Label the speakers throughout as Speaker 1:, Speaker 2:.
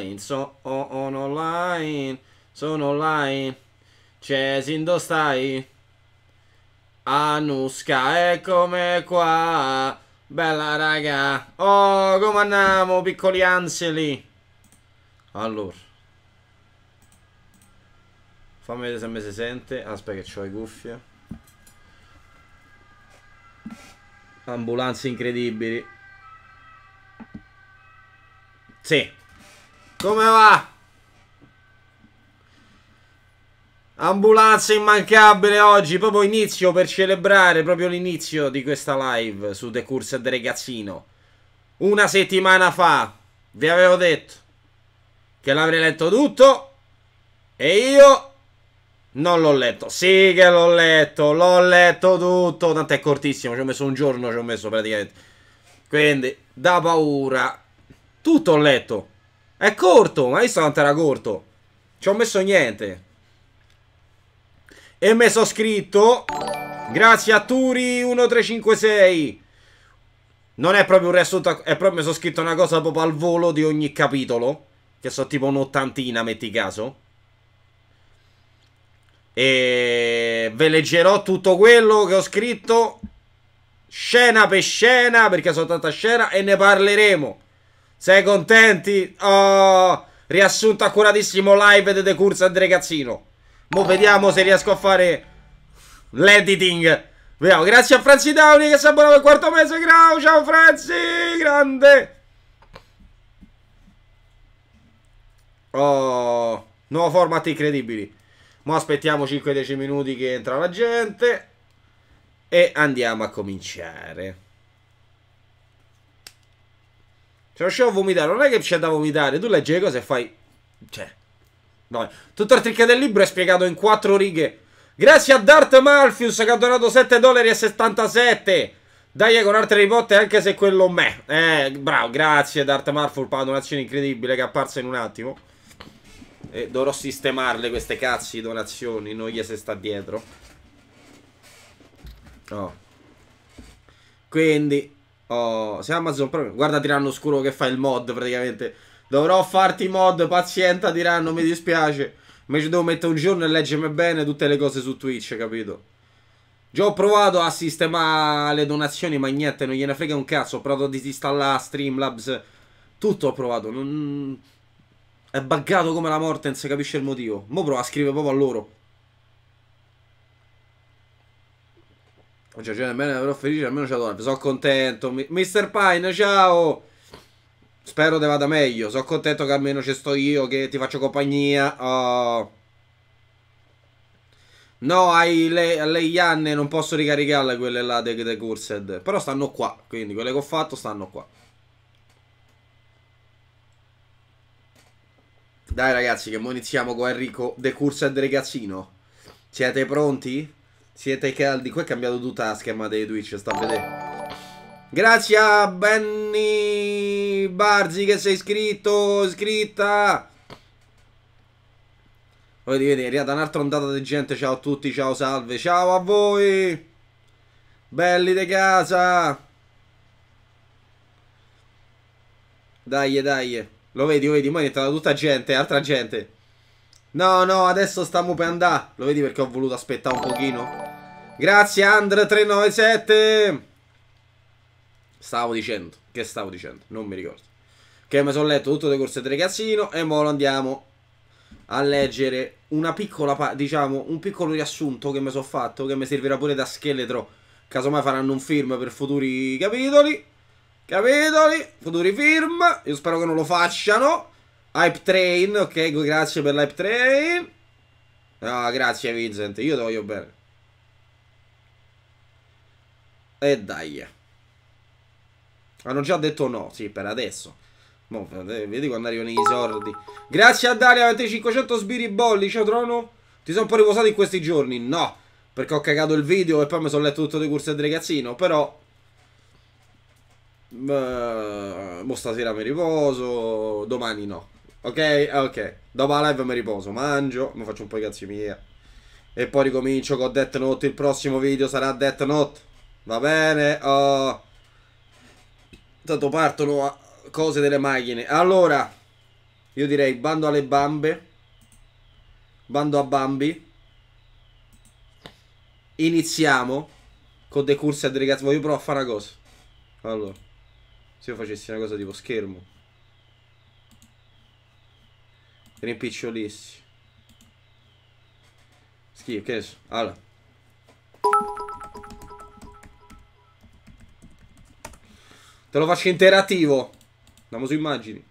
Speaker 1: online, sono online, sono online, Cesindo stai. Anusca è come qua, bella raga. Oh, come andiamo, piccoli anseli. Allora. Fammi vedere se mi si sente. Aspetta che ho le cuffie. Ambulanze incredibili. Sì, come va? Ambulanza immancabile oggi, proprio inizio per celebrare proprio l'inizio di questa live su The Curse del Ragazzino. Una settimana fa vi avevo detto che l'avrei letto tutto e io non l'ho letto. Sì che l'ho letto, l'ho letto tutto, tanto è cortissimo, ci ho messo un giorno, ci ho messo praticamente. Quindi, da paura. Tutto ho letto. È corto, ma hai visto quanto era corto? Ci ho messo niente. E mi sono scritto. Grazie a Turi1356. Non è proprio un riassunto, è proprio mi sono scritto una cosa proprio al volo di ogni capitolo. Che so tipo un'ottantina, metti caso. E ve leggerò tutto quello che ho scritto scena per scena, perché sono tanta scena, e ne parleremo. Sei contenti? Oh, riassunto accuratissimo live di The Curse and Ragazzino. Mo vediamo se riesco a fare l'editing. Vediamo, grazie a Franzi Downi che si è abbonato il quarto mese. Grau, ciao Franzi, grande. Oh, nuovo format incredibili. Mo aspettiamo 5-10 minuti che entra la gente. E andiamo a cominciare. Cioè, riuscivo a vomitare. Non è che c'è da vomitare. Tu leggi le cose e fai... Cioè... No. Tutto il trick del libro è spiegato in quattro righe. Grazie a Dart Malfius che ha donato 7 dollari e 77. Dai con altre ribotte anche se quello me. Eh, bravo, grazie Dart Malfius per la donazione incredibile che è apparsa in un attimo. E dovrò sistemarle queste cazzi di donazioni, noia se sta dietro. Oh. Quindi Oh, se Amazon Prime... Guarda Tiranno Scuro che fa il mod praticamente. Dovrò farti mod, pazienta Tiranno, mi dispiace. ci devo mettere un giorno e leggermi bene tutte le cose su Twitch, capito? Già ho provato a sistemare le donazioni, ma niente, non gliene frega un cazzo. Ho provato a disinstallare Streamlabs. Tutto ho provato. Non... È buggato come la morte, non si capisce il motivo. Mo provo a scrivere proprio a loro. Non c'è cioè, bene, però felice, almeno c'è la donna. Sono contento. Mi Mr. Pine, ciao! Spero te vada meglio. Sono contento che almeno ci sto io, che ti faccio compagnia. Oh. No, hai le, le Ianne, non posso ricaricarle quelle là dei de Cursed. Però stanno qua, quindi quelle che ho fatto stanno qua. Dai ragazzi, che mo iniziamo con Enrico De Cursed Regazzino. Siete pronti? Siete caldi. Qua è cambiato tutta la schema dei Twitch, sta a vedere. Grazie a Benny Barzi che sei iscritto, iscritta. Vedi, vedi, è arrivata un'altra ondata di gente. Ciao a tutti, ciao, salve, ciao a voi. Belli di casa. Dai, dai. Lo vedi, lo vedi, ma è entrata tutta gente, altra gente. No, no, adesso stiamo per andare. Lo vedi perché ho voluto aspettare un pochino? Grazie Andr397. Stavo dicendo, che stavo dicendo, non mi ricordo. Che mi sono letto tutte le corse del ragazzino e ora andiamo a leggere una piccola, diciamo, un piccolo riassunto che mi sono fatto, che mi servirà pure da scheletro. Casomai faranno un film per futuri capitoli. Capitoli, futuri film. Io spero che non lo facciano. Hype Train, ok, grazie per l'Hype Train. Ah, grazie Vincent, io ti voglio bene. E dai. Hanno già detto no, sì, per adesso. Mo, vedi quando arrivano i sordi. Grazie a Dalia, 2500 sbiribolli, ciao Trono. Ti sono un po' riposato in questi giorni? No, perché ho cagato il video e poi mi sono letto tutto dei corsi del ragazzino, però... Uh, boh, stasera mi riposo, domani no. Ok, ok. Dopo la live mi riposo, mangio, mi faccio un po' i cazzi miei. E poi ricomincio con Death Note, il prossimo video sarà Death Note. Va bene? Oh. Tanto partono ah, cose delle macchine. Allora, io direi bando alle bambe. Bando a bambi. Iniziamo con dei corsi a dei ragazzi. Voglio provare a fare una cosa. Allora, se io facessi una cosa tipo schermo. Rimpicciolissi. Schifo, che ne so. Allora. Te lo faccio interattivo. Andiamo su immagini.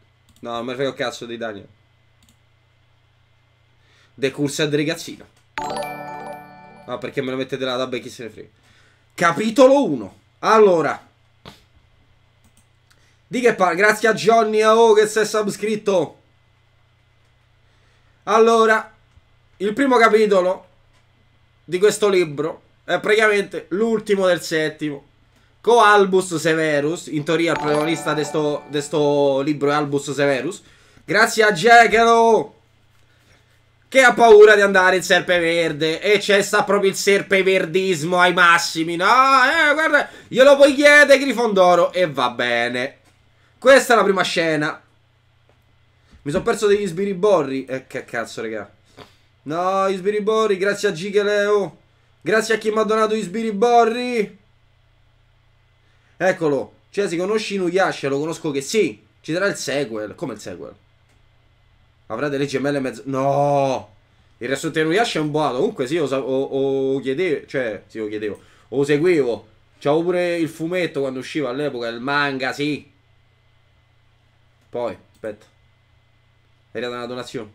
Speaker 1: No, non me ne frega cazzo dei Daniel. Decursa del ragazzino. Ah, perché me lo mettete là? Vabbè, chi se ne frega. Capitolo 1. Allora. Di che parla? Grazie a Johnny AO che si è subscritto. Allora, il primo capitolo di questo libro è praticamente l'ultimo del settimo. Coalbus Severus, in teoria il protagonista di questo libro è Albus Severus, grazie a Jekero che ha paura di andare in serpe verde e c'è sta proprio il serpe verdismo ai massimi, no? Eh, guarda, glielo puoi chiedere Grifondoro e va bene. Questa è la prima scena. Mi sono perso degli sbiriborri. Eh, che cazzo, raga. No, gli sbiriborri, grazie a Gigeleo. Grazie a chi mi ha donato gli sbiriborri. Eccolo. Cioè, se conosci Inuyasha, lo conosco che sì. Ci sarà il sequel. Come il sequel? Avrà delle gemelle mezzo... No! Il resto di Inuyasha è un boato. Comunque sì, o, o, o chiedevo... Cioè, sì, lo chiedevo. O seguivo. C'avevo pure il fumetto quando usciva all'epoca. Il manga, sì. Poi, aspetta. Era una donazione.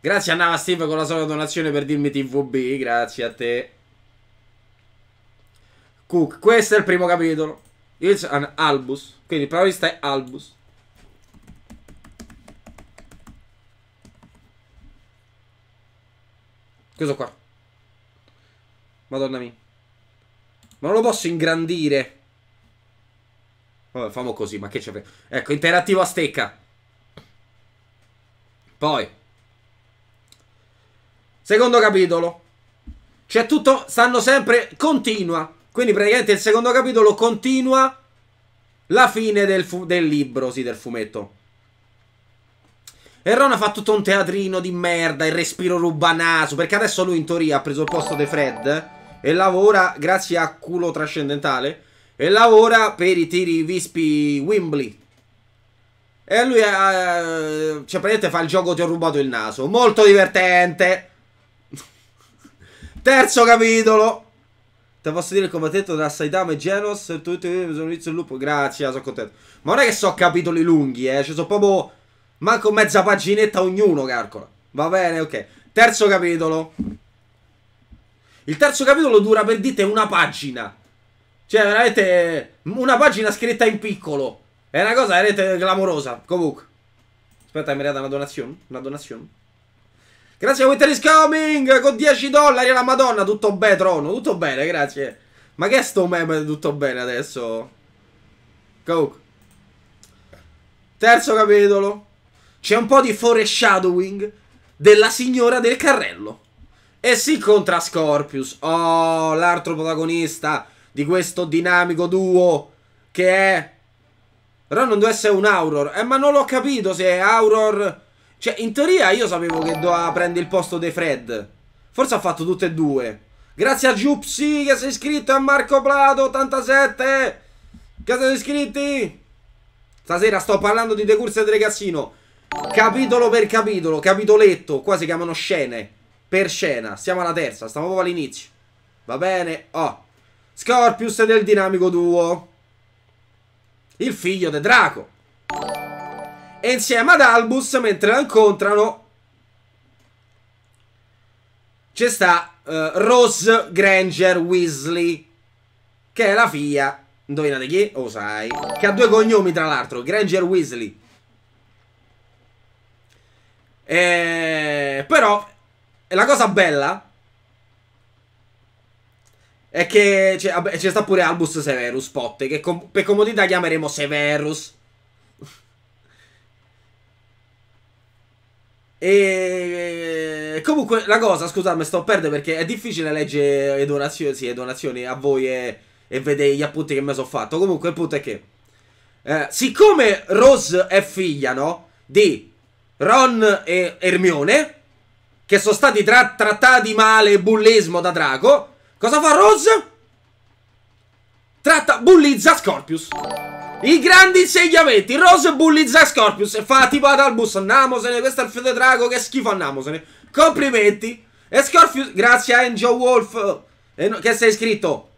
Speaker 1: Grazie a Nava Steve con la sola donazione per dirmi TVB. Grazie a te. Cook, questo è il primo capitolo. Io un Albus. Quindi il probabilmente è Albus. Questo qua. Madonna mia. Ma non lo posso ingrandire. Vabbè, famo così, ma che c'è? Ecco, interattivo a stecca. Poi. Secondo capitolo. C'è tutto, stanno sempre, continua. Quindi praticamente il secondo capitolo continua la fine del, fu- del libro, sì, del fumetto. E Rona fa tutto un teatrino di merda, il respiro rubanaso, perché adesso lui in teoria ha preso il posto di Fred e lavora, grazie a culo trascendentale, e lavora per i tiri vispi Wimbley. E lui, eh, cioè praticamente fa il gioco ti ho rubato il naso, molto divertente. Terzo capitolo. Te posso dire il combattimento tra Saitama e Genos. Tutti sono inizio il lupo. Grazie, sono contento. Ma non è che so capitoli lunghi, eh. Ci sono proprio. Manco mezza paginetta ognuno, calcola. Va bene, ok. Terzo capitolo. Il terzo capitolo dura per dite una pagina. Cioè, veramente. Una pagina scritta in piccolo. È una cosa veramente clamorosa. Comunque. Aspetta, mi date una donazione? Una donazione? Grazie a Winter is Coming con 10 dollari alla madonna. Tutto bene, Trono. Tutto bene, grazie. Ma che è sto meme tutto bene adesso? Coke. Terzo capitolo. C'è un po' di foreshadowing della signora del carrello. E si incontra Scorpius. Oh, l'altro protagonista di questo dinamico duo che è... Però non deve essere un Auror. Eh, ma non l'ho capito se è Auror cioè, in teoria io sapevo che doveva prendere il posto dei Fred. Forse ha fatto tutte e due. Grazie a Giupsi che sei iscritto e a Marco Plato 87 che siete iscritti. Stasera sto parlando di The Curse del Cassino. Capitolo per capitolo, capitoletto, qua si chiamano scene. Per scena, siamo alla terza, stiamo proprio all'inizio. Va bene, oh. Scorpius del dinamico duo. Il figlio di Draco e insieme ad Albus, mentre la incontrano, c'è sta uh, Rose Granger Weasley, che è la figlia, indovinate chi? Oh, lo oh, sai, che ha due cognomi tra l'altro, Granger Weasley. E... Però, la cosa bella è che c'è, sta pure Albus Severus Potte, che com per comodità chiameremo Severus. E comunque la cosa, scusate, sto a perdere perché è difficile leggere le donazioni, sì, le donazioni a voi e, e vedere gli appunti che mi sono fatto. Comunque il punto è che, eh, siccome Rose è figlia, no? Di Ron e Hermione, che sono stati tra trattati male, bullismo da Draco, cosa fa Rose? Tratta, bullizza Scorpius. I grandi insegnamenti. Rose bullizza Scorpius. E Fa tipo ad Albus Andiamosene. Questo è il fiore drago. Che schifo. Andiamosene. Complimenti. E Scorpius. Grazie a Angel Wolf. Eh, no, che sei iscritto.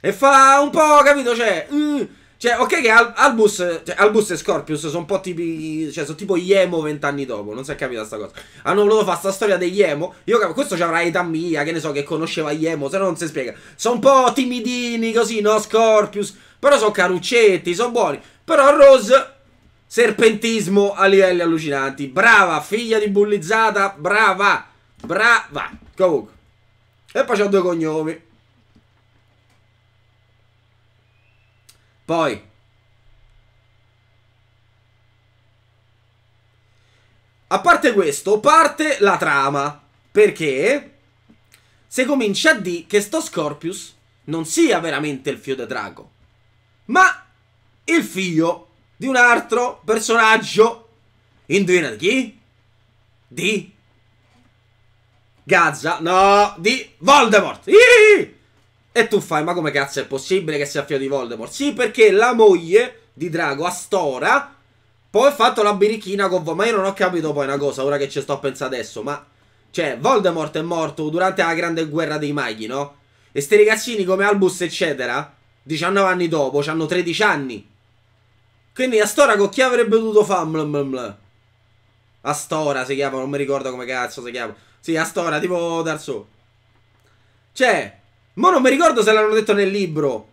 Speaker 1: E fa un po', capito? Cioè. Mm, cioè, ok che al, Albus, cioè, Albus e Scorpius sono un po' tipi, cioè, sono tipo gli vent'anni dopo, non si è capita sta cosa. Hanno voluto fare sta storia degli emo, io capisco, questo c'avrà età mia, che ne so, che conosceva gli se no non si spiega. Sono un po' timidini così, no, Scorpius, però sono caruccetti, sono buoni. Però Rose, serpentismo a livelli allucinanti. Brava, figlia di bullizzata, brava, brava. Comunque. E poi c'ho due cognomi. Poi. A parte questo, parte la trama. Perché se comincia a dire che sto Scorpius non sia veramente il fio de drago ma il figlio di un altro personaggio, indovina di chi? Di Gaza, no, di Voldemort. Iii! E tu fai, ma come cazzo è possibile che sia figlio di Voldemort? Sì, perché la moglie di Drago, Astora, poi ha fatto la birichina con Voldemort. Ma io non ho capito poi una cosa, ora che ci sto a pensare adesso, ma... Cioè, Voldemort è morto durante la grande guerra dei maghi, no? E sti ragazzini come Albus, eccetera, 19 anni dopo, hanno 13 anni. Quindi a Stora con chi avrebbe dovuto fare? stora si chiama, non mi ricordo come cazzo si chiama. Sì, stora, tipo Darso. Cioè, ma non mi ricordo se l'hanno detto nel libro.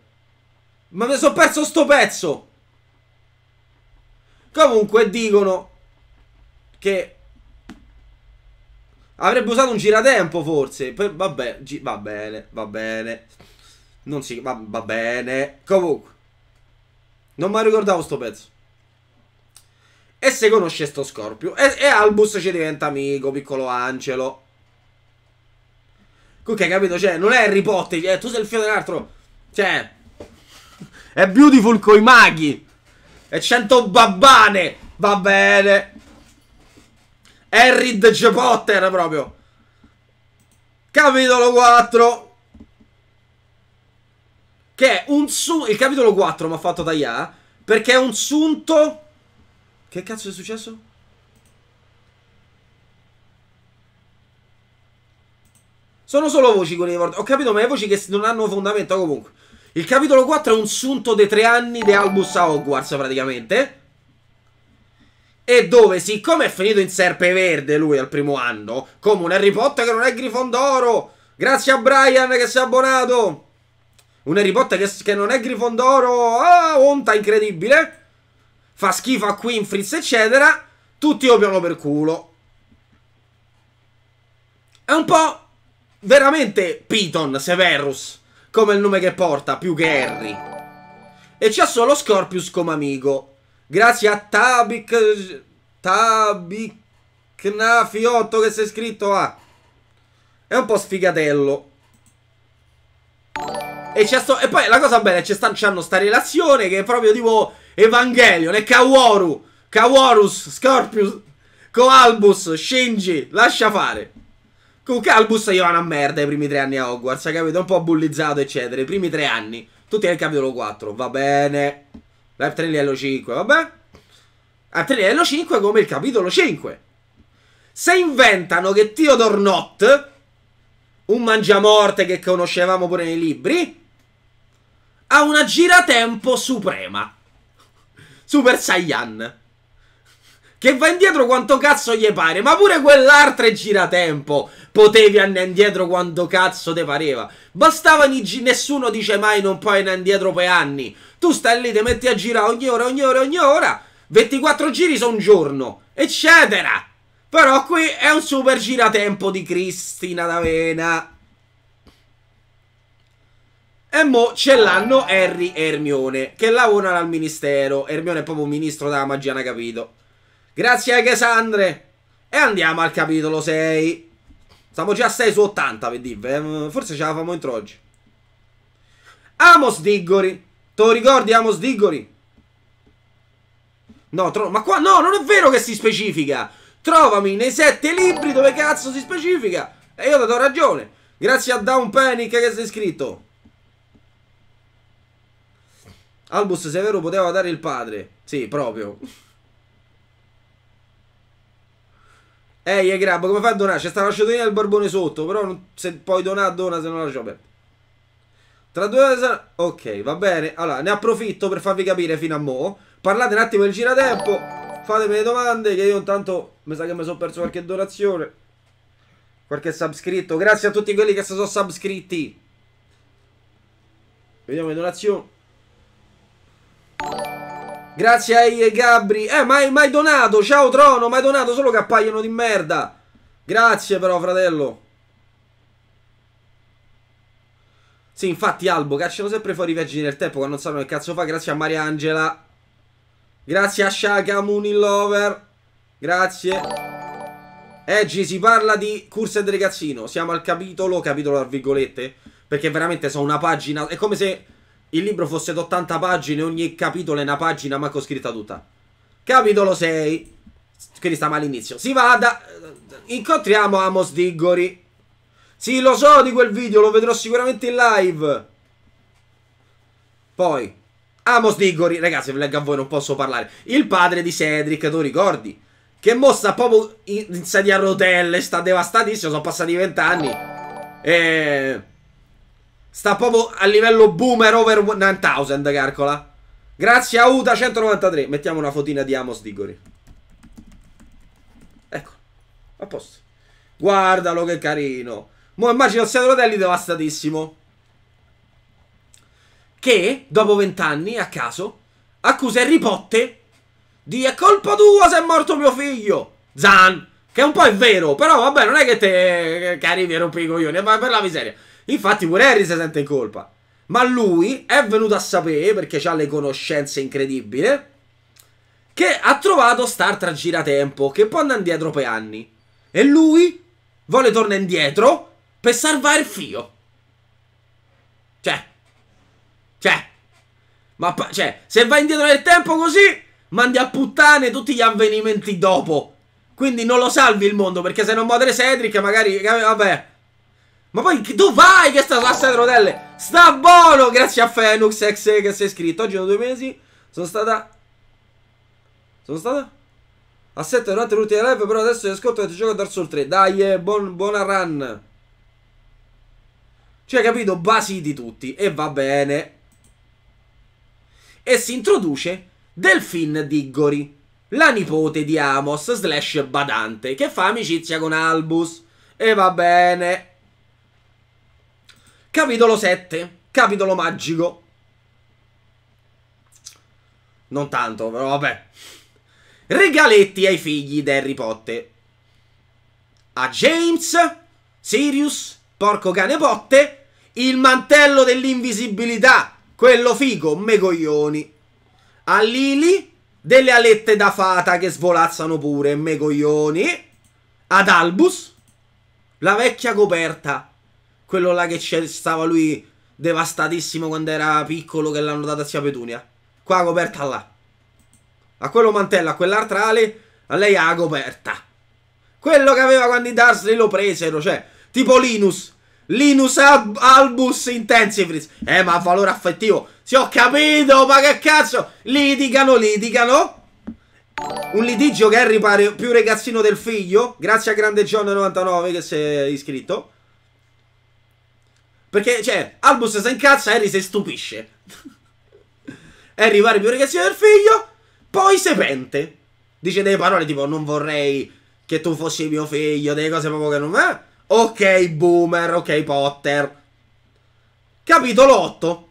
Speaker 1: Ma mi sono perso sto pezzo. Comunque dicono che avrebbe usato un giratempo forse. vabbè, gi va bene, va bene. Non si... Va, va bene. Comunque. Non mi ricordavo sto pezzo. E se conosce sto Scorpio. E, e Albus ci diventa amico, piccolo Angelo. Comunque, capito? Cioè, non è Harry Potter. Eh, tu sei il figlio dell'altro. Cioè... È beautiful coi maghi. E cento babbane. Va bene. Harry the Potter proprio. Capitolo 4. Che è un sunto. Il capitolo 4 mi ha fatto tagliare. Perché è un sunto... Che cazzo è successo? Sono solo voci con i morti. Ho capito, ma è voci che non hanno fondamento comunque. Il capitolo 4 è un sunto dei tre anni di Albus a Hogwarts, praticamente. E dove, siccome è finito in serpe verde lui al primo anno, come un Harry Potter che non è Grifondoro, grazie a Brian che si è abbonato. Un Harry Potter che, che non è Grifondoro, ah, onta incredibile. Fa schifo a Quinfriz, eccetera. Tutti lo per culo. È un po' veramente Piton Severus, come il nome che porta, più che Harry. E c'ha solo Scorpius come amico. Grazie a Tabic... Tabik... Knafiotto che si è scritto a... È un po' sfigatello. E, sto, e poi la cosa bella è che hanno c'hanno sta relazione che è proprio tipo Evangelion e Kaworu, Kaworus, Scorpius, Coalbus, Shinji, lascia fare. Con Albus io una merda i primi tre anni a Hogwarts, capito? Un po' bullizzato, eccetera. I primi tre anni. Tutti nel capitolo 4, va bene. Life 3 livello 5, vabbè. Life 3 livello 5 come il capitolo 5. Se inventano che Theodore Not, un mangiamorte che conoscevamo pure nei libri, ha una giratempo suprema. Super Saiyan. Che va indietro quanto cazzo gli pare. Ma pure quell'altra è giratempo. Potevi andare indietro quanto cazzo te pareva. Bastava nessuno dice mai non puoi andare indietro per anni. Tu stai lì, ti metti a girare ogni ora, ogni ora, ogni ora. 24 giri sono un giorno. Eccetera. Però qui è un super giratempo di Cristina D'Avena. E mo ce l'hanno Harry e Hermione, che lavorano al ministero. Hermione è proprio un ministro della magia, ne capito. Grazie a Casandre. E andiamo al capitolo 6. Siamo già a 6 su 80, per dire. Eh, forse ce la famo entro oggi. Amos Diggory. Te lo ricordi Amos Diggory? No, ma qua... No, non è vero che si specifica. Trovami nei sette libri dove cazzo si specifica. E io ti do ragione. Grazie a Down Panic che sei iscritto. Albus Severo poteva dare il padre. Sì, proprio. Ehi, hey, Grab, come fai a donare? C'è sta lasciatina del barbone sotto, però non, se poi dona, dona, se non la lascio aperta. Tra due ore Ok, va bene. Allora, ne approfitto per farvi capire fino a mo'. Parlate un attimo del giratempo. Fatemi le domande che io intanto mi sa che mi sono perso qualche donazione. Qualche subscritto. Grazie a tutti quelli che si sono subscritti. Vediamo le donazioni. Grazie a Ie Gabri. Eh, mai, hai donato. Ciao Trono, mai donato solo che appaiono di merda. Grazie però, fratello. Sì, infatti Albo, cacciano sempre fuori i viaggi del tempo quando non sanno che cazzo fa. Grazie a Maria Angela. Grazie a Shaka, Moonin Lover. Grazie. Eggi, eh, si parla di Curse del ragazzino. Siamo al capitolo, capitolo a virgolette. Perché veramente sono una pagina. È come se il libro fosse ad 80 pagine, ogni capitolo è una pagina, ma scritta tutta. Capitolo 6, quindi stiamo all'inizio. Si vada, eh, incontriamo Amos Diggory. Sì, lo so di quel video, lo vedrò sicuramente in live. Poi, Amos Diggory, ragazzi, vi leggo a voi, non posso parlare. Il padre di Cedric, tu ricordi? Che mossa proprio in, in sedia a rotelle, sta devastatissimo, sono passati vent'anni. Eeeh... Sta proprio a livello boomer over 9000, carcola. Grazie a Uta 193. Mettiamo una fotina di Amos Digori. Ecco. A posto. Guardalo che carino. Mo immagino Seattle Rotelli devastatissimo. Che, dopo vent'anni, a caso, accusa Harry Potter di è colpa tua se è morto mio figlio. Zan. Che un po' è vero, però vabbè, non è che te, cari, vi rompi i coglioni, ma per la miseria. Infatti pure Harry si sente in colpa. Ma lui è venuto a sapere, perché ha le conoscenze incredibili, che ha trovato Star tra giratempo, che può andare indietro per anni. E lui vuole tornare indietro per salvare il figlio. Cioè, cioè, ma cioè, se vai indietro nel tempo così, mandi a puttane tutti gli avvenimenti dopo. Quindi non lo salvi il mondo, perché se non muore Cedric magari, vabbè, ma poi dove vai che sta sulla sette rotelle? Sta buono! Grazie a Fenux X che sei iscritto. Oggi sono due mesi sono stata... Sono stata? A 7 durante l'ultima live, però adesso ti ascolto che ti gioco a Dark Souls 3. Dai, eh, buon, buona run. Cioè, capito? Basi di tutti. E va bene. E si introduce Delfin Diggory, la nipote di Amos slash badante, che fa amicizia con Albus. E va bene. Capitolo 7, capitolo magico. Non tanto, però vabbè. Regaletti ai figli di Harry Potter. A James, Sirius, porco cane Potte, il mantello dell'invisibilità, quello figo, me coglioni. A Lily, delle alette da fata che svolazzano pure, me coglioni. Ad Albus, la vecchia coperta, quello là che stava lui devastatissimo quando era piccolo che l'hanno data zia Petunia. Qua coperta là. A quello mantello, a quell'altra ale, a lei ha la coperta. Quello che aveva quando i Dursley lo presero, cioè, tipo Linus. Linus Al Albus Intensifris. Eh, ma valore affettivo. Si ho capito, ma che cazzo. Litigano, litigano. Un litigio che Harry pare più ragazzino del figlio. Grazie a Grande John 99 che si è iscritto. Perché, cioè, Albus si incazza, Harry si stupisce. Harry va alla pubblicazione del figlio, poi si pente. Dice delle parole tipo, non vorrei che tu fossi mio figlio, delle cose proprio che non... Eh? Ok, boomer, ok, Potter. Capitolo 8.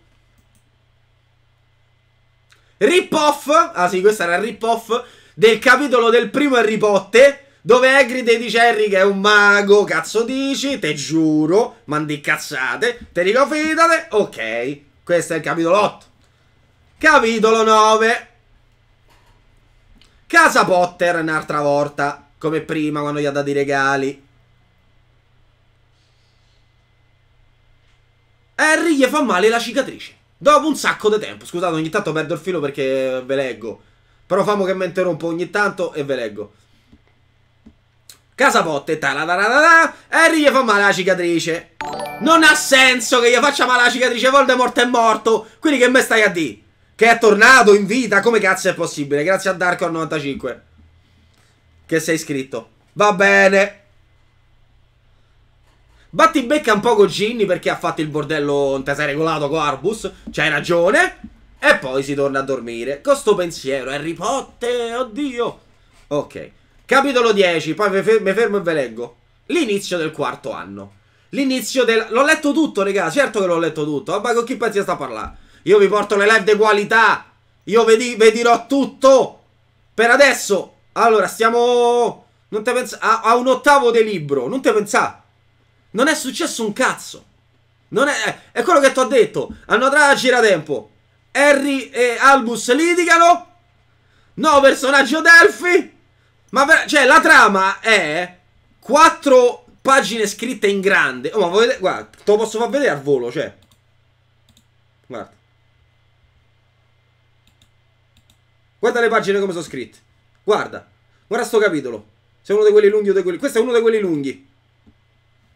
Speaker 1: Rip off, ah sì, questo era il rip off del capitolo del primo Harry Potter dove Hagrid e dice Harry che è un mago, cazzo dici? Te giuro, mandi cazzate, te dico fidate, ok. Questo è il capitolo 8. Capitolo 9. Casa Potter un'altra volta, come prima quando gli ha dato i regali. Harry gli fa male la cicatrice. Dopo un sacco di tempo. Scusate, ogni tanto perdo il filo perché ve leggo. Però famo che mi interrompo ogni tanto e ve leggo. Casapotte, taladadadada, Harry gli fa male la cicatrice. Non ha senso che gli faccia male la cicatrice, Voldemort è morto, quindi che me stai a dire? Che è tornato in vita, come cazzo è possibile? Grazie a Darkor95 che sei iscritto. Va bene. Batti becca un po' con Ginny perché ha fatto il bordello, non te sei regolato con Arbus, c'hai ragione. E poi si torna a dormire. Con sto pensiero, Harry Potter, oddio. Ok. Capitolo 10, poi mi fermo e ve leggo. L'inizio del quarto anno. L'inizio del... L'ho letto tutto, raga, certo che l'ho letto tutto. Ma con chi pazzia sta a parlare? Io vi porto le live di qualità. Io vi, vi dirò tutto. Per adesso. Allora, stiamo... Non te pensa... A, a un ottavo del libro. Non te pensa... Non è successo un cazzo. Non è... È quello che ti ho detto. Hanno tra giratempo. Harry e Albus litigano. Nuovo personaggio Delphi. Ma cioè, la trama è quattro pagine scritte in grande. Oh, ma volete, guarda, te lo posso far vedere al volo, cioè. Guarda. Guarda le pagine come sono scritte. Guarda. Guarda sto capitolo. Se è uno di quelli lunghi o di quelli... Questo è uno di quelli lunghi.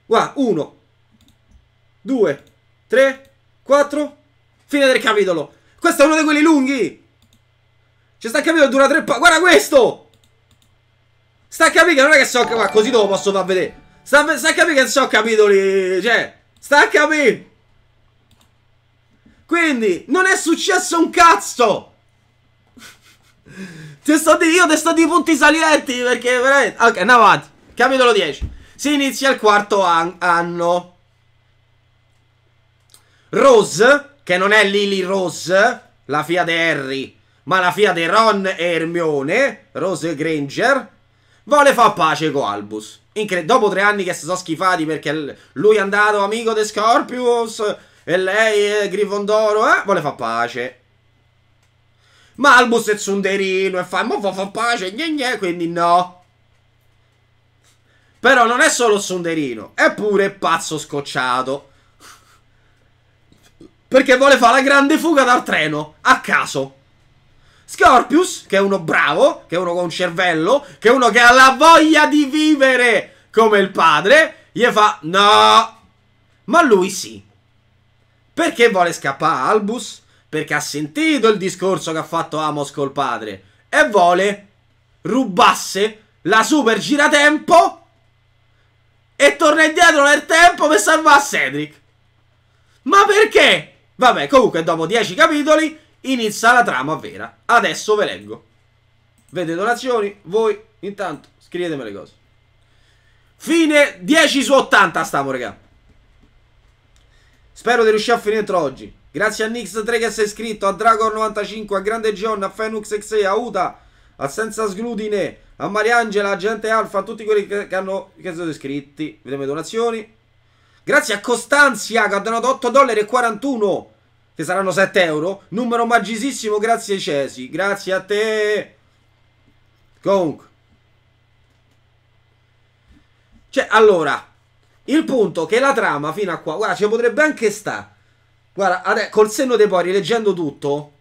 Speaker 1: Guarda, uno. Due. Tre. Quattro. Fine del capitolo. Questo è uno di quelli lunghi. Ci sta il capitolo, dura tre... Pa- guarda questo! Sta a capire che non è che so Ma così te lo posso far vedere. Sta, sta a capire che so capitoli. Cioè, sta a capire. Quindi, non è successo un cazzo. te sto di, io te sto di punti salienti perché veramente... Ok, andiamo avanti. Capitolo 10. Si inizia il quarto an anno. Rose, che non è Lily Rose, la fia di Harry, ma la fia di Ron e Hermione, Rose Granger, Vuole fa pace con Albus. Incred- dopo tre anni che si sono schifati perché lui è andato amico di Scorpius e lei è Grifondoro, eh? Vuole fa pace. Ma Albus è zunderino e fa, ma fa, fa pace, gne gne, quindi no. Però non è solo zunderino, è pure pazzo scocciato. Perché vuole fare la grande fuga dal treno, a caso. Scorpius, che è uno bravo, che è uno con cervello, che è uno che ha la voglia di vivere come il padre, gli fa no. Ma lui sì. Perché vuole scappare Albus? Perché ha sentito il discorso che ha fatto Amos col padre e vuole rubasse la super giratempo e torna indietro nel tempo per salvare Cedric. Ma perché? Vabbè, comunque dopo 10 capitoli inizia la trama vera. Adesso ve leggo. Vede donazioni, voi intanto scrivetemi le cose. Fine 10 su 80 stavo, raga. Spero di riuscire a finire entro oggi. Grazie a Nix3 che si è iscritto, a Dragor95, a Grande John, a FenuxXE, a Uta, a Senza Sglutine, a Mariangela, a Gente Alfa, a tutti quelli che, che, hanno, che sono iscritti. Vediamo le donazioni. Grazie a Costanzia che ha donato 8,41 dollari che saranno 7 euro. Numero magisissimo, grazie Cesi, grazie a te. Comunque. Cioè, allora, il punto che la trama fino a qua, guarda, ci potrebbe anche stare. Guarda, adesso, col senno dei pori, leggendo tutto,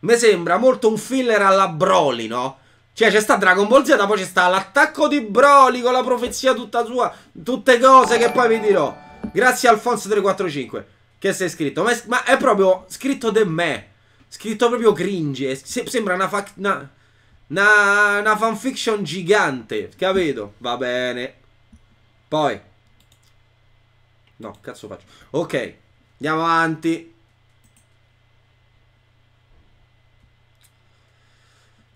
Speaker 1: mi sembra molto un filler alla Broly, no? Cioè, c'è sta Dragon Ball Z, poi c'è sta l'attacco di Broly con la profezia tutta sua, tutte cose che poi vi dirò. Grazie Alfonso 345 che sei scritto. Ma è, ma è proprio scritto de me. Scritto proprio cringe. Se, sembra una, fa, una, una, una fanfiction gigante. Capito? Va bene. Poi. No, cazzo faccio. Ok. Andiamo avanti.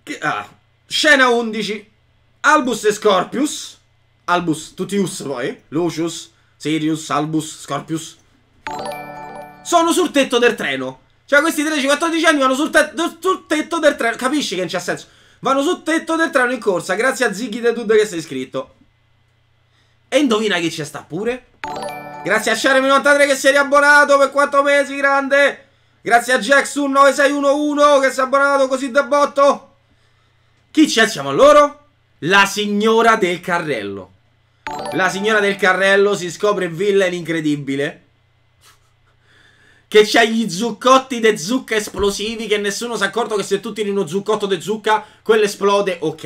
Speaker 1: Che, ah, scena 11. Albus e Scorpius. Albus, tutti us poi. Lucius, Sirius, Albus, Scorpius. Sono sul tetto del treno. Cioè questi 13-14 anni vanno sul, te sul, tetto del treno. Capisci che non c'ha senso? Vanno sul tetto del treno in corsa, grazie a Ziggy The Dude che sei iscritto. E indovina chi ci sta pure? Grazie a Sharem93 che si è riabbonato per 4 mesi, grande! Grazie a jackson 9611 che si è abbonato così da botto. Chi c'è? Siamo a loro? La signora del carrello. La signora del carrello si scopre villain incredibile. Che c'ha gli zuccotti de zucca esplosivi che nessuno si è accorto che se tu tiri uno zuccotto de zucca, quello esplode, ok.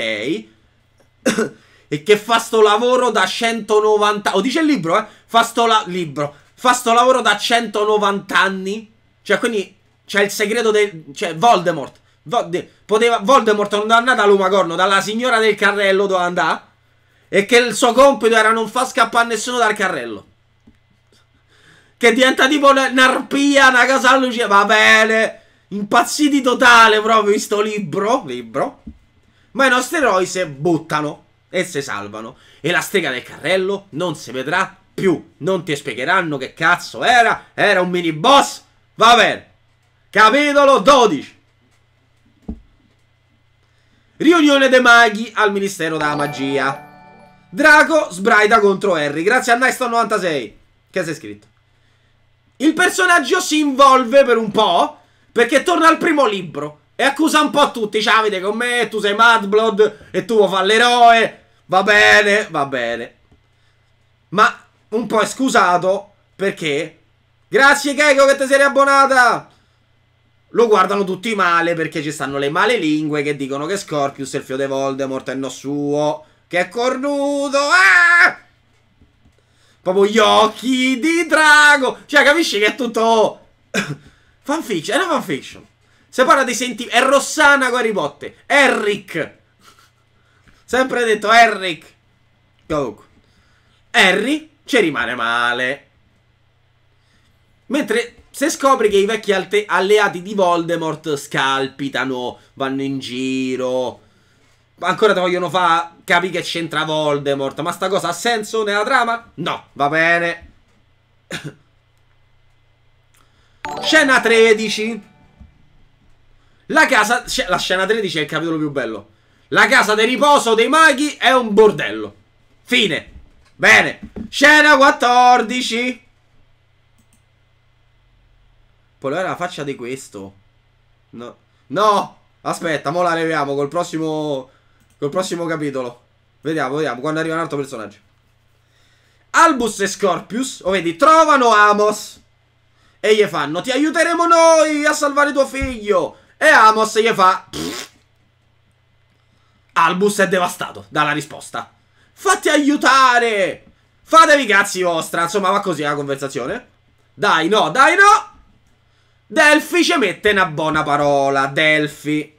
Speaker 1: e che fa sto lavoro da 190... oh, dice il libro, eh? Fa sto, la... libro. Fa sto lavoro da 190 anni. Cioè, quindi c'è il segreto del... Cioè, Voldemort. Vod... Poteva... Voldemort non doveva andare da Lumagorno, dalla signora del carrello doveva andare. E che il suo compito era non far scappare nessuno dal carrello. Che diventa tipo un'arpia, una casa luce. Va bene. Impazziti totale proprio visto libro. Libro. Ma i nostri eroi se buttano e se salvano. E la strega del carrello non si vedrà più. Non ti spiegheranno che cazzo era. Era un mini boss. Va bene. Capitolo 12. Riunione dei maghi al Ministero della Magia. Draco sbraita contro Harry. Grazie a Nice 96. Che sei scritto? Il personaggio si involve per un po', perché torna al primo libro e accusa un po' tutti, Ciao, avete con me, tu sei Madblood e tu vuoi fa l'eroe, va bene, va bene. Ma un po' è scusato perché... Grazie Keiko che ti sei riabbonata! Lo guardano tutti male perché ci stanno le male lingue che dicono che Scorpius è il fio di Voldemort, è no suo, che è cornuto! Ah! Proprio gli occhi di drago. Cioè, capisci che è tutto... fanfiction, è una fanfiction. Se parla dei sentimenti... È Rossana con Harry Potter. Eric. Sempre detto Eric. Comunque. Harry ci rimane male. Mentre se scopri che i vecchi alleati di Voldemort scalpitano, vanno in giro, Ancora te vogliono fa capire che c'entra Voldemort. Ma sta cosa ha senso nella trama? No, va bene. Scena 13. La casa... La scena 13 è il capitolo più bello. La casa di riposo dei maghi è un bordello. Fine. Bene. Scena 14. Polare la faccia di questo. No. No. Aspetta, mo la leviamo col prossimo... Col prossimo capitolo. Vediamo, vediamo, quando arriva un altro personaggio. Albus e Scorpius, o oh, vedi, trovano Amos. E gli fanno, ti aiuteremo noi a salvare tuo figlio. E Amos gli fa... Pff. Albus è devastato dalla risposta. Fatti aiutare! Fatevi cazzi vostra! Insomma, va così la conversazione. Dai no, dai no! Delphi ci mette una buona parola, Delphi.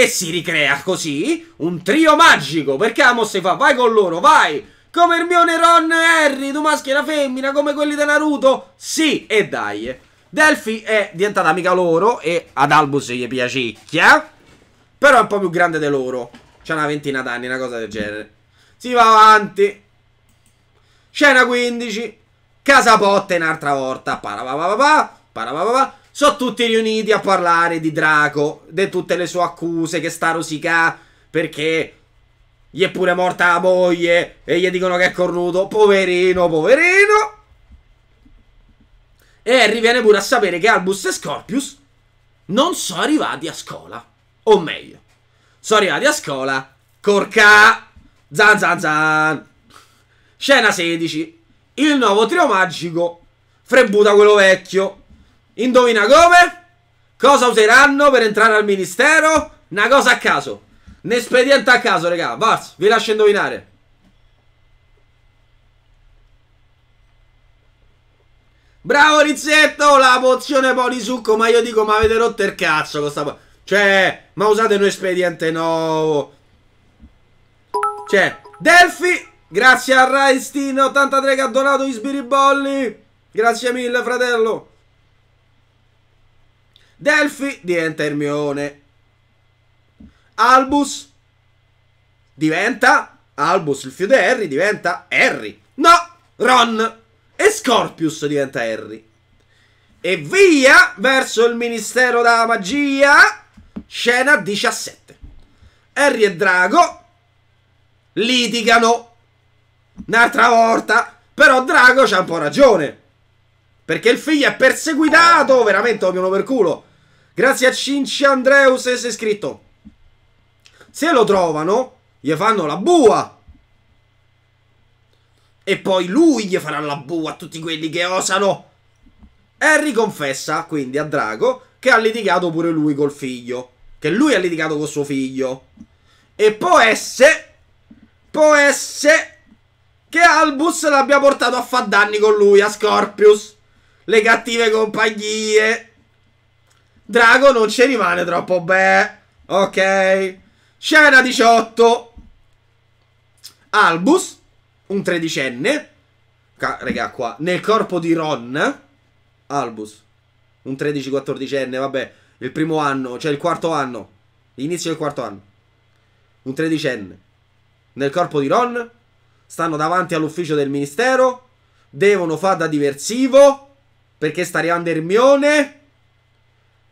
Speaker 1: E si ricrea così un trio magico, perché Amos si fa vai con loro, vai! Come Hermione, Ron e Harry, tu maschi e la femmina, come quelli di Naruto? Sì, e dai. Delphi è diventata amica loro e ad Albus gli piacicchia, però è un po' più grande di loro. C'è una ventina d'anni, una cosa del genere. Si va avanti. Scena 15. Casa Potte un'altra volta. Parapapapà. Parapapa. Sono tutti riuniti a parlare di Draco, di tutte le sue accuse che sta rosicà perché gli è pure morta la moglie e gli dicono che è cornuto. Poverino, poverino. E Harry viene pure a sapere che Albus e Scorpius non sono arrivati a scuola. O meglio, sono arrivati a scuola. Corca! Zan zan zan! Scena 16. Il nuovo trio magico. Frebuta quello vecchio. Indovina come? Cosa useranno per entrare al ministero? Una cosa a caso. Un espediente a caso, raga. Vars, vi lascio indovinare. Bravo Rizzetto, la pozione polisucco, ma io dico, ma avete rotto il cazzo con sta... Cioè, ma usate un espediente nuovo. Cioè, Delfi, grazie a Raistin83 che ha donato gli sbiribolli. Grazie mille, fratello. Delphi diventa Ermione. Albus diventa Albus, il figlio di Harry, diventa Harry. No, Ron. E Scorpius diventa Harry. E via verso il Ministero della Magia. Scena 17. Harry e Drago litigano. Un'altra volta. Però Drago c'ha un po' ragione. Perché il figlio è perseguitato, veramente, ognuno per culo, Grazie a Cinci Andreus e sei è iscritto. Se lo trovano, gli fanno la bua. E poi lui gli farà la bua a tutti quelli che osano. Harry confessa quindi a Drago che ha litigato pure lui col figlio. Che lui ha litigato con suo figlio. E può essere. Può essere. Che Albus l'abbia portato a far danni con lui a Scorpius. Le cattive compagnie. Drago non ci rimane troppo beh. Ok. Scena 18. Albus, un tredicenne. Raga, qua. Nel corpo di Ron. Albus. Un 13-14enne, vabbè. Il primo anno, cioè il quarto anno. L'inizio del quarto anno. Un tredicenne. Nel corpo di Ron. Stanno davanti all'ufficio del ministero. Devono fare da diversivo. Perché sta arrivando Ermione.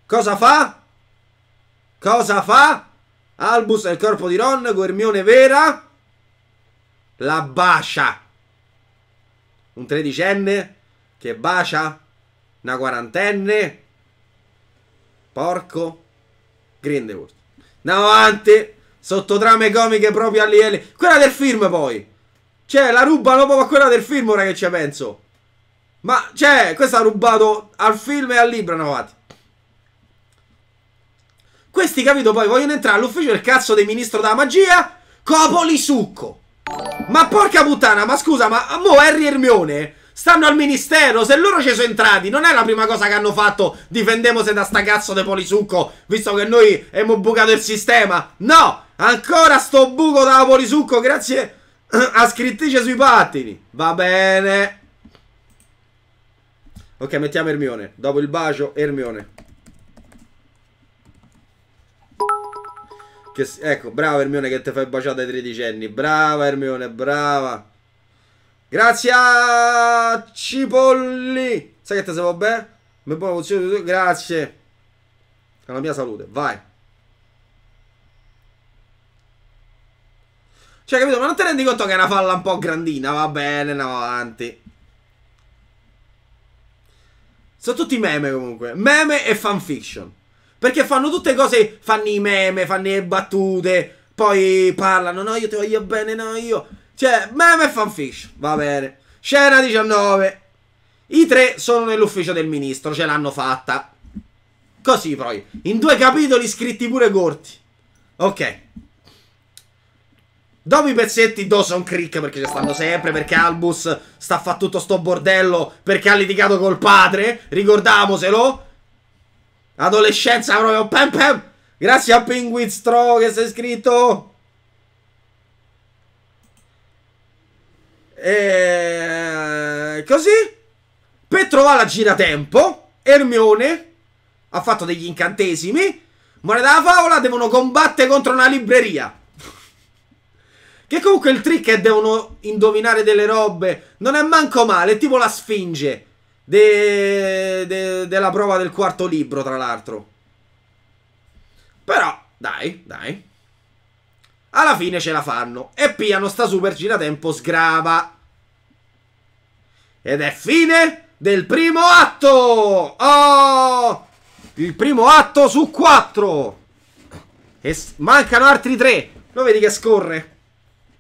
Speaker 1: Cosa fa? Cosa fa? Albus è il corpo di Ron, Guermione vera. La bacia. Un tredicenne che bacia una quarantenne. Porco. Grindelwald. Andiamo avanti. Sottotrame comiche proprio a livello. Quella del film poi. Cioè, la ruba proprio a quella del film ora che ci penso. Ma, cioè, questa ha rubato al film e al libro, andiamo avanti. Questi, capito, poi vogliono entrare all'ufficio del cazzo del ministro della magia. Copoli succo. Ma porca puttana, ma scusa, ma ah, mo Harry e Hermione stanno al ministero, se loro ci sono entrati, non è la prima cosa che hanno fatto, difendemose da sta cazzo di polisucco, visto che noi abbiamo bucato il sistema. No, ancora sto buco da polisucco, grazie a scrittrice sui pattini. Va bene. Ok, mettiamo Ermione. Dopo il bacio, Ermione. Che, ecco, brava Ermione che ti fai baciare dai tredicenni. Brava Ermione, brava. Grazie a Cipolli. Sai che te se va bene? Mi buona funzione, grazie. Con la mia salute, vai. Cioè, capito? Ma non ti rendi conto che è una falla un po' grandina? Va bene, andiamo avanti. Sono tutti meme comunque. Meme e fanfiction. Perché fanno tutte cose, fanno i meme, fanno le battute, poi parlano, no io ti voglio bene, no io... Cioè, meme e fanfiction, va bene. Scena 19. I tre sono nell'ufficio del ministro, ce l'hanno fatta. Così poi, in due capitoli scritti pure corti. Ok. Dopo i pezzetti Dawson Creek perché ci stanno sempre, perché Albus sta a fare tutto sto bordello, perché ha litigato col padre, ricordiamoselo. Adolescenza proprio. Pam pam. Grazie a Penguin Straw che sei iscritto. E... Eh, così. Petrovala gira tempo. Ermione ha fatto degli incantesimi. Moneta della favola devono combattere contro una libreria. che comunque il trick è devono indovinare delle robe. Non è manco male, è tipo la sfinge de, de, della prova del quarto libro, tra l'altro. Però, dai, dai. Alla fine ce la fanno. E Piano sta super giratempo sgrava. Ed è fine del primo atto! Oh! Il primo atto su quattro! E mancano altri tre. Lo vedi che scorre?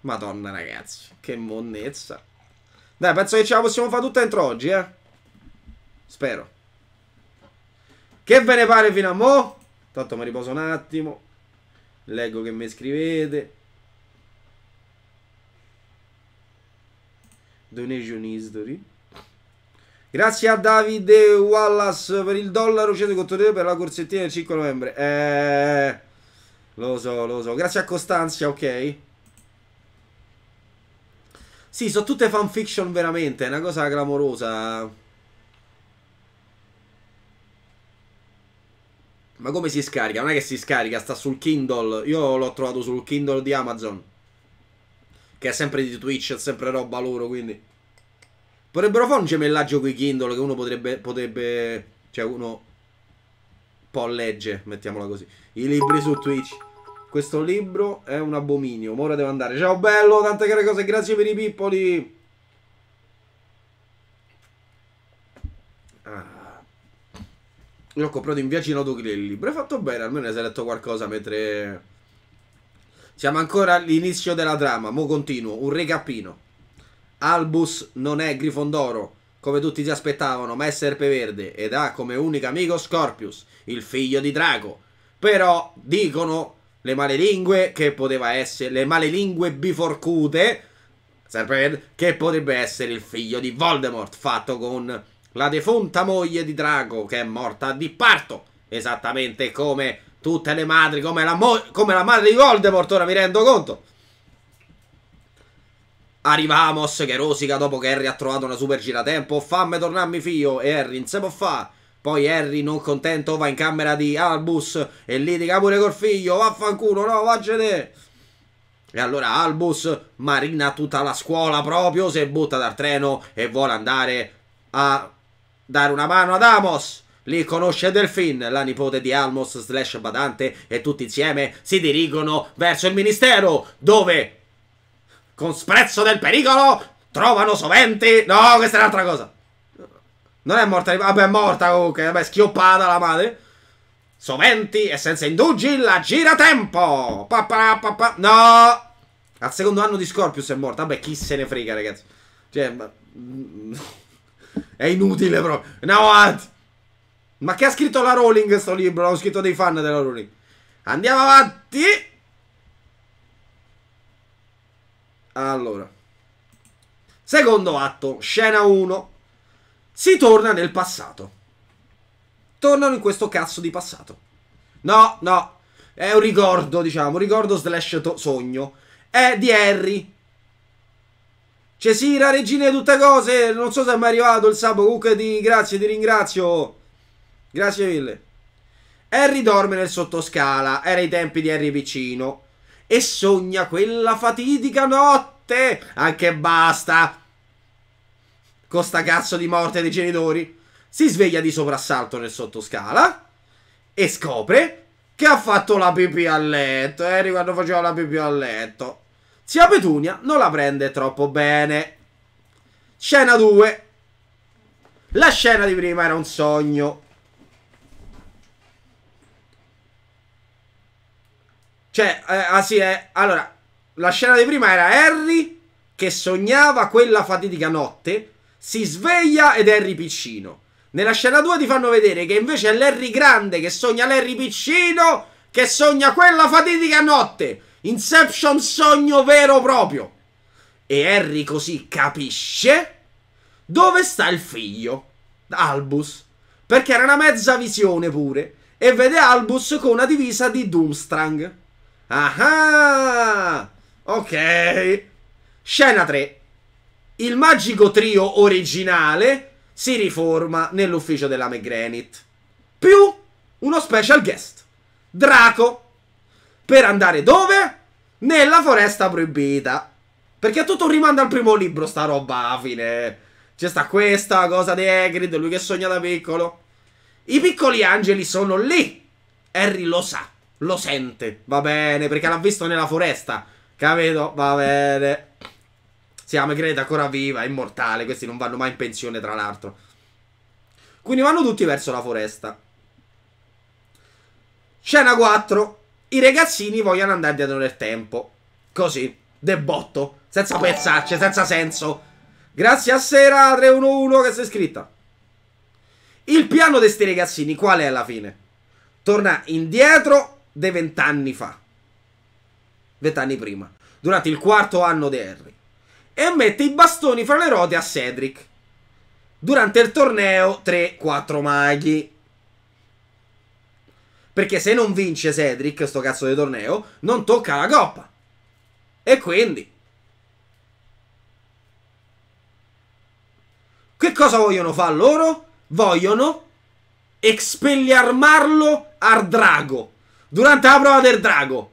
Speaker 1: Madonna, ragazzi. Che monnezza. Dai, penso che ce la possiamo fare tutta entro oggi, eh. Spero. Che ve ne pare fino a mo'? Tanto mi riposo un attimo. Leggo che mi scrivete. Donation History. Grazie a Davide Wallace per il dollaro, 142 per la corsettina del 5 novembre. Eh, lo so, lo so. Grazie a Costanzia, ok. Sì, sono tutte fanfiction veramente, è una cosa clamorosa. Ma come si scarica? Non è che si scarica, sta sul Kindle. Io l'ho trovato sul Kindle di Amazon. Che è sempre di Twitch, è sempre roba loro, quindi. Potrebbero fare un gemellaggio con i Kindle che uno potrebbe, potrebbe... Cioè uno... Po' legge, mettiamola così. I libri su Twitch. Questo libro è un abominio. Ma ora devo andare. Ciao bello, tante care cose. Grazie per i pippoli. Io ho comprato in viaggio in autogrill il libro. Hai fatto bene, almeno hai letto qualcosa mentre... Siamo ancora all'inizio della trama. Mo continuo. Un recapino. Albus non è Grifondoro, come tutti si aspettavano, ma è Serpeverde ed ha come unico amico Scorpius, il figlio di Drago. Però dicono le male lingue che poteva essere... Le male lingue biforcute... Serpeverde, che potrebbe essere il figlio di Voldemort, fatto con la defunta moglie di Drago che è morta di parto, esattamente come tutte le madri, come la, come la madre di Voldemort, ora mi rendo conto. Arriva Amos che rosica dopo che Harry ha trovato una super giratempo, fammi tornarmi figlio e Harry non se può fa'. Poi Harry, non contento, va in camera di Albus e litiga pure col figlio. Vaffanculo, no, vaccene. E allora Albus marina tutta la scuola proprio, si butta dal treno e vuole andare a dare una mano ad Amos. Lì conosce Delphine, la nipote di Almos slash badante, e tutti insieme si dirigono verso il ministero, dove, con sprezzo del pericolo, trovano soventi... No, questa è un'altra cosa. Non è morta, vabbè è morta comunque, vabbè schioppata la madre. Soventi e senza indugi la gira tempo. Pa, pa, pa, pa. No! Al secondo anno di Scorpius è morta, vabbè chi se ne frega ragazzi. Cioè, ma... È inutile proprio. Andiamo avanti. Ma che ha scritto la Rowling sto libro? L'hanno scritto dei fan della Rowling. Andiamo avanti. Allora. Secondo atto, scena 1. Si torna nel passato. Tornano in questo cazzo di passato. No, no. È un ricordo, diciamo. Ricordo slash sogno. È di Harry Cesira, regina di tutte cose. Non so se è mai arrivato il sabato. Comunque ti grazie, ti ringrazio. Grazie mille. Harry dorme nel sottoscala. Era i tempi di Harry Piccino. E sogna quella fatidica notte. Anche basta. Con sta cazzo di morte dei genitori. Si sveglia di soprassalto nel sottoscala. E scopre che ha fatto la pipì a letto. Eh, Harry quando faceva la pipì a letto. Zia Petunia non la prende troppo bene. Scena 2. La scena di prima era un sogno. Cioè, eh, ah sì, eh, allora, la scena di prima era Harry che sognava quella fatidica notte, si sveglia ed è Harry piccino. Nella scena 2 ti fanno vedere che invece è Larry grande che sogna Larry piccino che sogna quella fatidica notte. Inception sogno vero proprio. E Harry così capisce dove sta il figlio, Albus. Perché era una mezza visione pure. E vede Albus con una divisa di Doomstrang. Ah Ok. Scena 3. Il magico trio originale si riforma nell'ufficio della McGranit. Più uno special guest. Draco per andare dove? Nella foresta proibita. Perché è tutto un rimando al primo libro, sta roba a fine. C'è sta questa cosa di Hagrid, lui che sogna da piccolo. I piccoli angeli sono lì. Harry lo sa, lo sente, va bene, perché l'ha visto nella foresta. Capito? Va bene. Siamo Greta ancora viva, immortale, questi non vanno mai in pensione tra l'altro. Quindi vanno tutti verso la foresta. Scena 4 i ragazzini vogliono andare dietro nel tempo. Così, de botto, senza pezzacce, senza senso. Grazie a Sera 311 che sei iscritta. Il piano di sti ragazzini qual è alla fine? Torna indietro dei vent'anni fa. Vent'anni prima. Durante il quarto anno di Harry. E mette i bastoni fra le ruote a Cedric. Durante il torneo 3-4 maghi. Perché se non vince Cedric, sto cazzo di torneo, non tocca la coppa. E quindi... Che cosa vogliono fare loro? Vogliono expelliarmarlo al drago. Durante la prova del drago.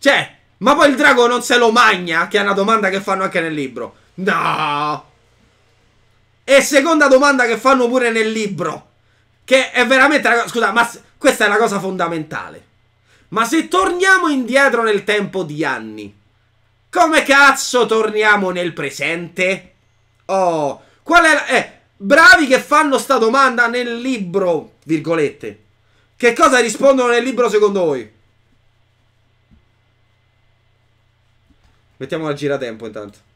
Speaker 1: Cioè, ma poi il drago non se lo magna? Che è una domanda che fanno anche nel libro. No. E seconda domanda che fanno pure nel libro. Che è veramente... Scusa, ma questa è la cosa fondamentale. Ma se torniamo indietro nel tempo di anni, come cazzo torniamo nel presente? Oh, qual è la... Eh, bravi che fanno sta domanda nel libro, virgolette. Che cosa rispondono nel libro secondo voi? Mettiamo al giratempo intanto.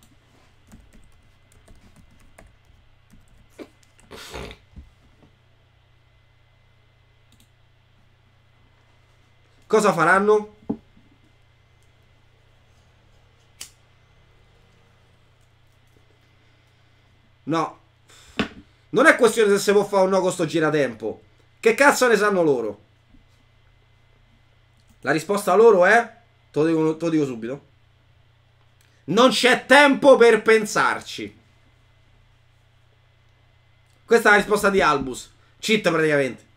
Speaker 1: Cosa faranno? No. Non è questione se si può fare o no con sto giratempo. Che cazzo ne sanno loro? La risposta loro è... Te lo dico, te lo dico subito. Non c'è tempo per pensarci. Questa è la risposta di Albus. Cheat praticamente.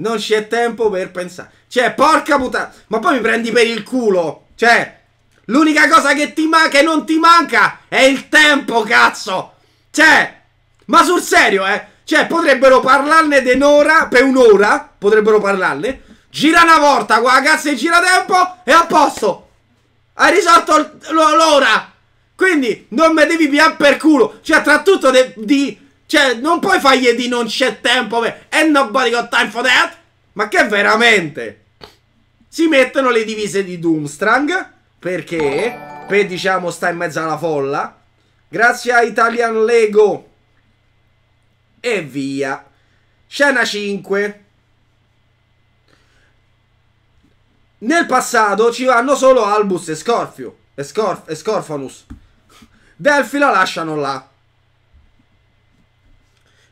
Speaker 1: Non c'è tempo per pensare. Cioè, porca puttana. Ma poi mi prendi per il culo. Cioè, l'unica cosa che ti manca e non ti manca è il tempo, cazzo. Cioè, ma sul serio, eh. Cioè, potrebbero parlarne denora per un'ora. Potrebbero parlarne. Gira una volta qua la cazzo gira tempo e a posto. Hai risolto l'ora. Quindi non mi devi piangere per culo. Cioè, tra tutto di, di, cioè, non puoi fargli di non c'è tempo per... E eh, nobody got time for that? Ma che veramente? Si mettono le divise di Doomstrang, perché, per, diciamo, sta in mezzo alla folla. Grazie a Italian Lego. E via. Scena 5. Nel passato ci vanno solo Albus e Scorfio. E, Scorf e Scorfanus. Delphi la lasciano là.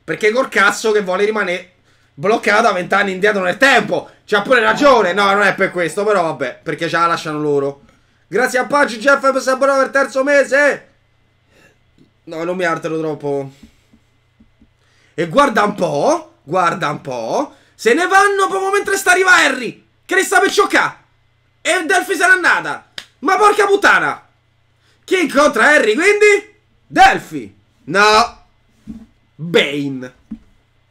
Speaker 1: Perché col cazzo che vuole rimanere bloccata vent'anni indietro nel tempo. C'ha pure ragione. No, non è per questo, però vabbè, perché ce la lasciano loro. Grazie a Paci Jeff per Sabro per il terzo mese. No, non mi artelo troppo. E guarda un po', guarda un po'. Se ne vanno proprio mentre sta arriva Harry. Che ne sta per scioccà. E Delphi se n'è andata. Ma porca puttana. Chi incontra Harry quindi? Delphi. No. Bane.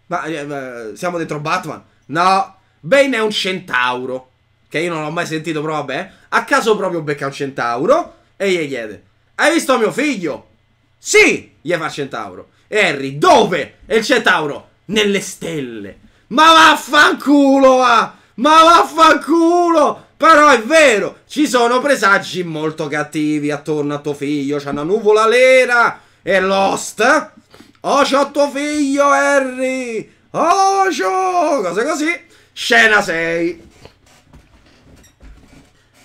Speaker 1: Ma eh, siamo dentro Batman? No, Bane è un centauro. Che io non l'ho mai sentito, però vabbè. A caso proprio becca un centauro e gli chiede: Hai visto mio figlio? Sì, gli fa il centauro. E Harry, dove? è il centauro? Nelle stelle. Ma vaffanculo, va! Ma vaffanculo! Però è vero, ci sono presagi molto cattivi attorno a tuo figlio. C'è una nuvola lera. E Lost Oh, c'ho tuo figlio, Harry! Oh, c'ho! Cose così. Scena 6.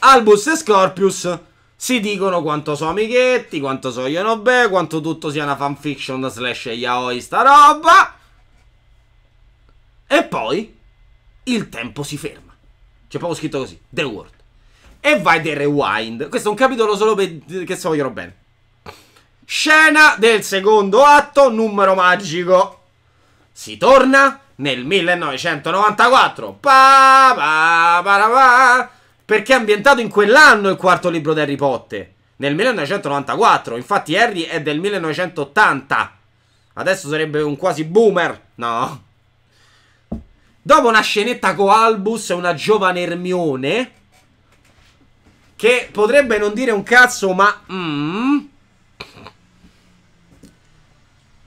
Speaker 1: Albus e Scorpius si dicono quanto sono amichetti, quanto so Yonobe, quanto tutto sia una fanfiction slash yaoi sta roba. E poi il tempo si ferma. C'è proprio scritto così, The World. E vai del rewind. Questo è un capitolo solo per, che so io bene. Scena del secondo atto, numero magico. Si torna nel 1994. Pa, pa, pa, pa, perché è ambientato in quell'anno il quarto libro di Harry Potter. Nel 1994. Infatti Harry è del 1980. Adesso sarebbe un quasi boomer. No. Dopo una scenetta con Albus e una giovane Hermione. Che potrebbe non dire un cazzo, ma... Mm,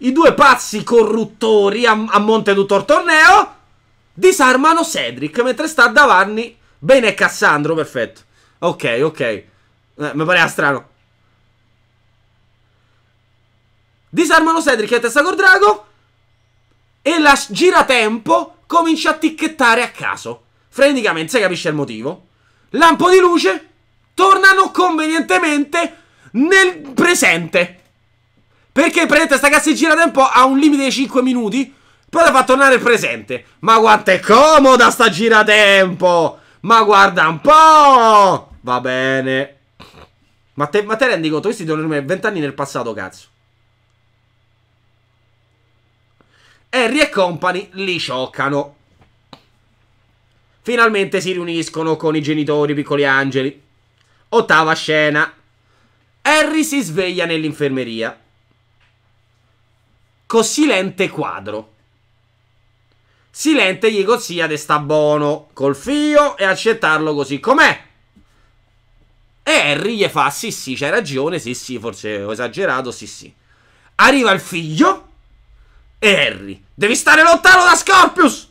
Speaker 1: i due pazzi corruttori a, a monte tutto il torneo disarmano Cedric mentre sta davanti. Bene Cassandro, perfetto. Ok, ok. Eh, mi pareva strano. Disarmano Cedric a testa col drago. E la gira tempo comincia a ticchettare a caso. Freneticamente, se capisce il motivo. Lampo di luce. Tornano convenientemente nel presente. Perché praticamente sta cassa di gira tempo ha un limite di 5 minuti. Poi la fa tornare il presente. Ma quanto è comoda sta gira tempo! Ma guarda un po'! Va bene. Ma te, ma te rendi conto? Questi devono rimanere 20 anni nel passato, cazzo. Harry e compagni li scioccano. Finalmente si riuniscono con i genitori, piccoli angeli. Ottava scena. Harry si sveglia nell'infermeria. Marco Silente Quadro. Silente gli consiglia di sta buono col fio e accettarlo così com'è. E Harry gli fa sì sì, c'hai ragione, sì sì, forse ho esagerato, sì sì. Arriva il figlio e Harry, devi stare lontano da Scorpius!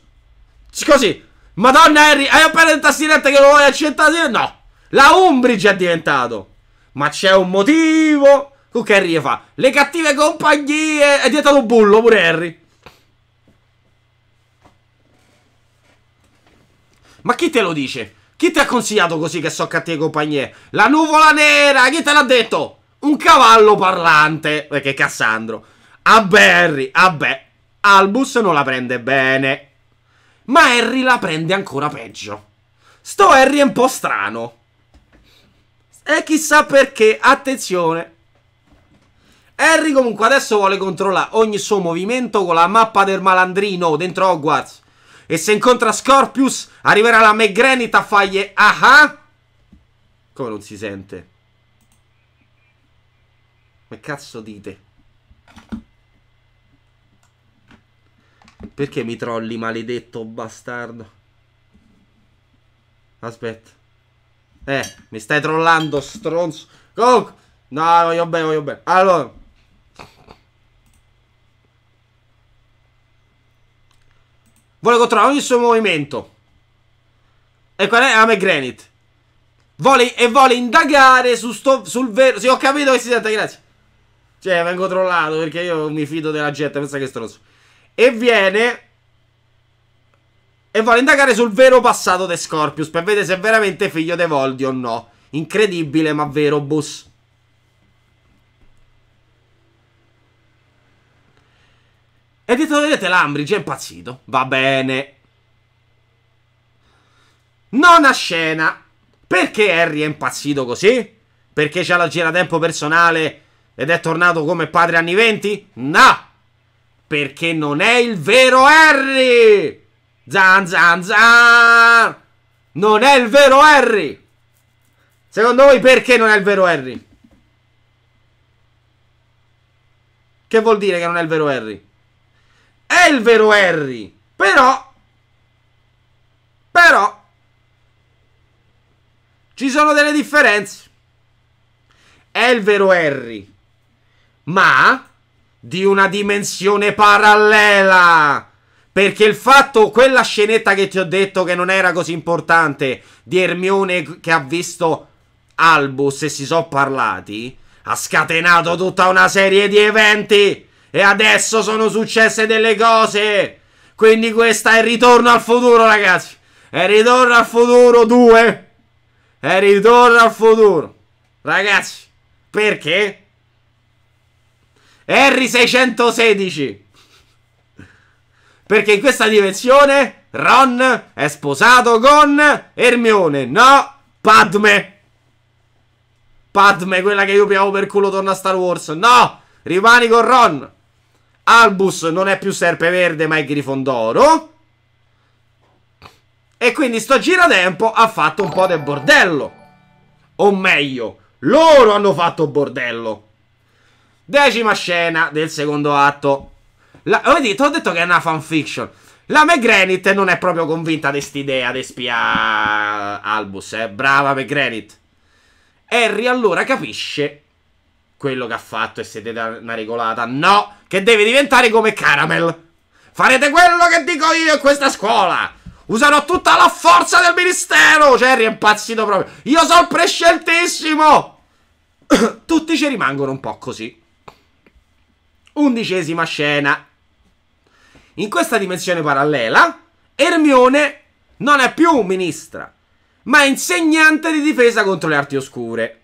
Speaker 1: Così, Madonna Harry, hai appena detto a Silente che lo vuoi accettare? No, la Umbridge è diventato. Ma c'è un motivo Cook Harry fa le cattive compagnie. Eh, è diventato un bullo pure Harry. Ma chi te lo dice? Chi ti ha consigliato così che so cattive compagnie? La nuvola nera, chi te l'ha detto? Un cavallo parlante, perché eh, Cassandro. A Barry, vabbè, Albus non la prende bene. Ma Harry la prende ancora peggio. Sto Harry è un po' strano. E chissà perché, attenzione, Harry comunque adesso vuole controllare ogni suo movimento con la mappa del malandrino dentro Hogwarts. E se incontra Scorpius, arriverà la McGranit a fargli aha. Ah! Come non si sente? Ma cazzo dite? Perché mi trolli, maledetto bastardo? Aspetta. Eh, mi stai trollando, stronzo. Coke! No, voglio bene, voglio bene. Allora... Vuole controllare ogni suo movimento. E qual è? Ame Granite. Vuole, e vuole indagare su sto, sul vero... Sì, ho capito che si sente, grazie. Cioè, vengo controllato perché io mi fido della gente, pensa che è stronzo. E viene... E vuole indagare sul vero passato di Scorpius per vedere se è veramente figlio di Voldi o no. Incredibile, ma vero, boss. E dietro vedete l'Ambridge è impazzito. Va bene. Nona scena. Perché Harry è impazzito così? Perché c'ha la giratempo personale ed è tornato come padre anni 20? No! Perché non è il vero Harry! Zan zan zan! Non è il vero Harry! Secondo voi perché non è il vero Harry? Che vuol dire che non è il vero Harry? È il vero Harry. Però... Però... Ci sono delle differenze. È il vero Harry. Ma... Di una dimensione parallela. Perché il fatto, quella scenetta che ti ho detto che non era così importante, di Ermione che ha visto Albus e si sono parlati, ha scatenato tutta una serie di eventi e adesso sono successe delle cose. Quindi questa è ritorno al futuro, ragazzi. È ritorno al futuro 2. È ritorno al futuro. Ragazzi, perché? Harry 616. Perché in questa dimensione Ron è sposato con Ermione. No, Padme. Padme, quella che io piavo per culo torna a Star Wars. No, rimani con Ron. Albus non è più Serpe Verde ma è Grifondoro. E quindi sto giratempo ha fatto un po' del bordello. O meglio, loro hanno fatto bordello. Decima scena del secondo atto. La, vedi, ti ho detto che è una fanfiction. La McGranit non è proprio convinta di quest'idea di spia Albus, eh. Brava McGranit. Harry allora capisce quello che ha fatto e siete una regolata. No, che deve diventare come Caramel. Farete quello che dico io in questa scuola. Userò tutta la forza del ministero. Jerry è impazzito proprio. Io sono presceltissimo. Tutti ci rimangono un po' così. Undicesima scena. In questa dimensione parallela, Ermione non è più ministra, ma è insegnante di difesa contro le arti oscure.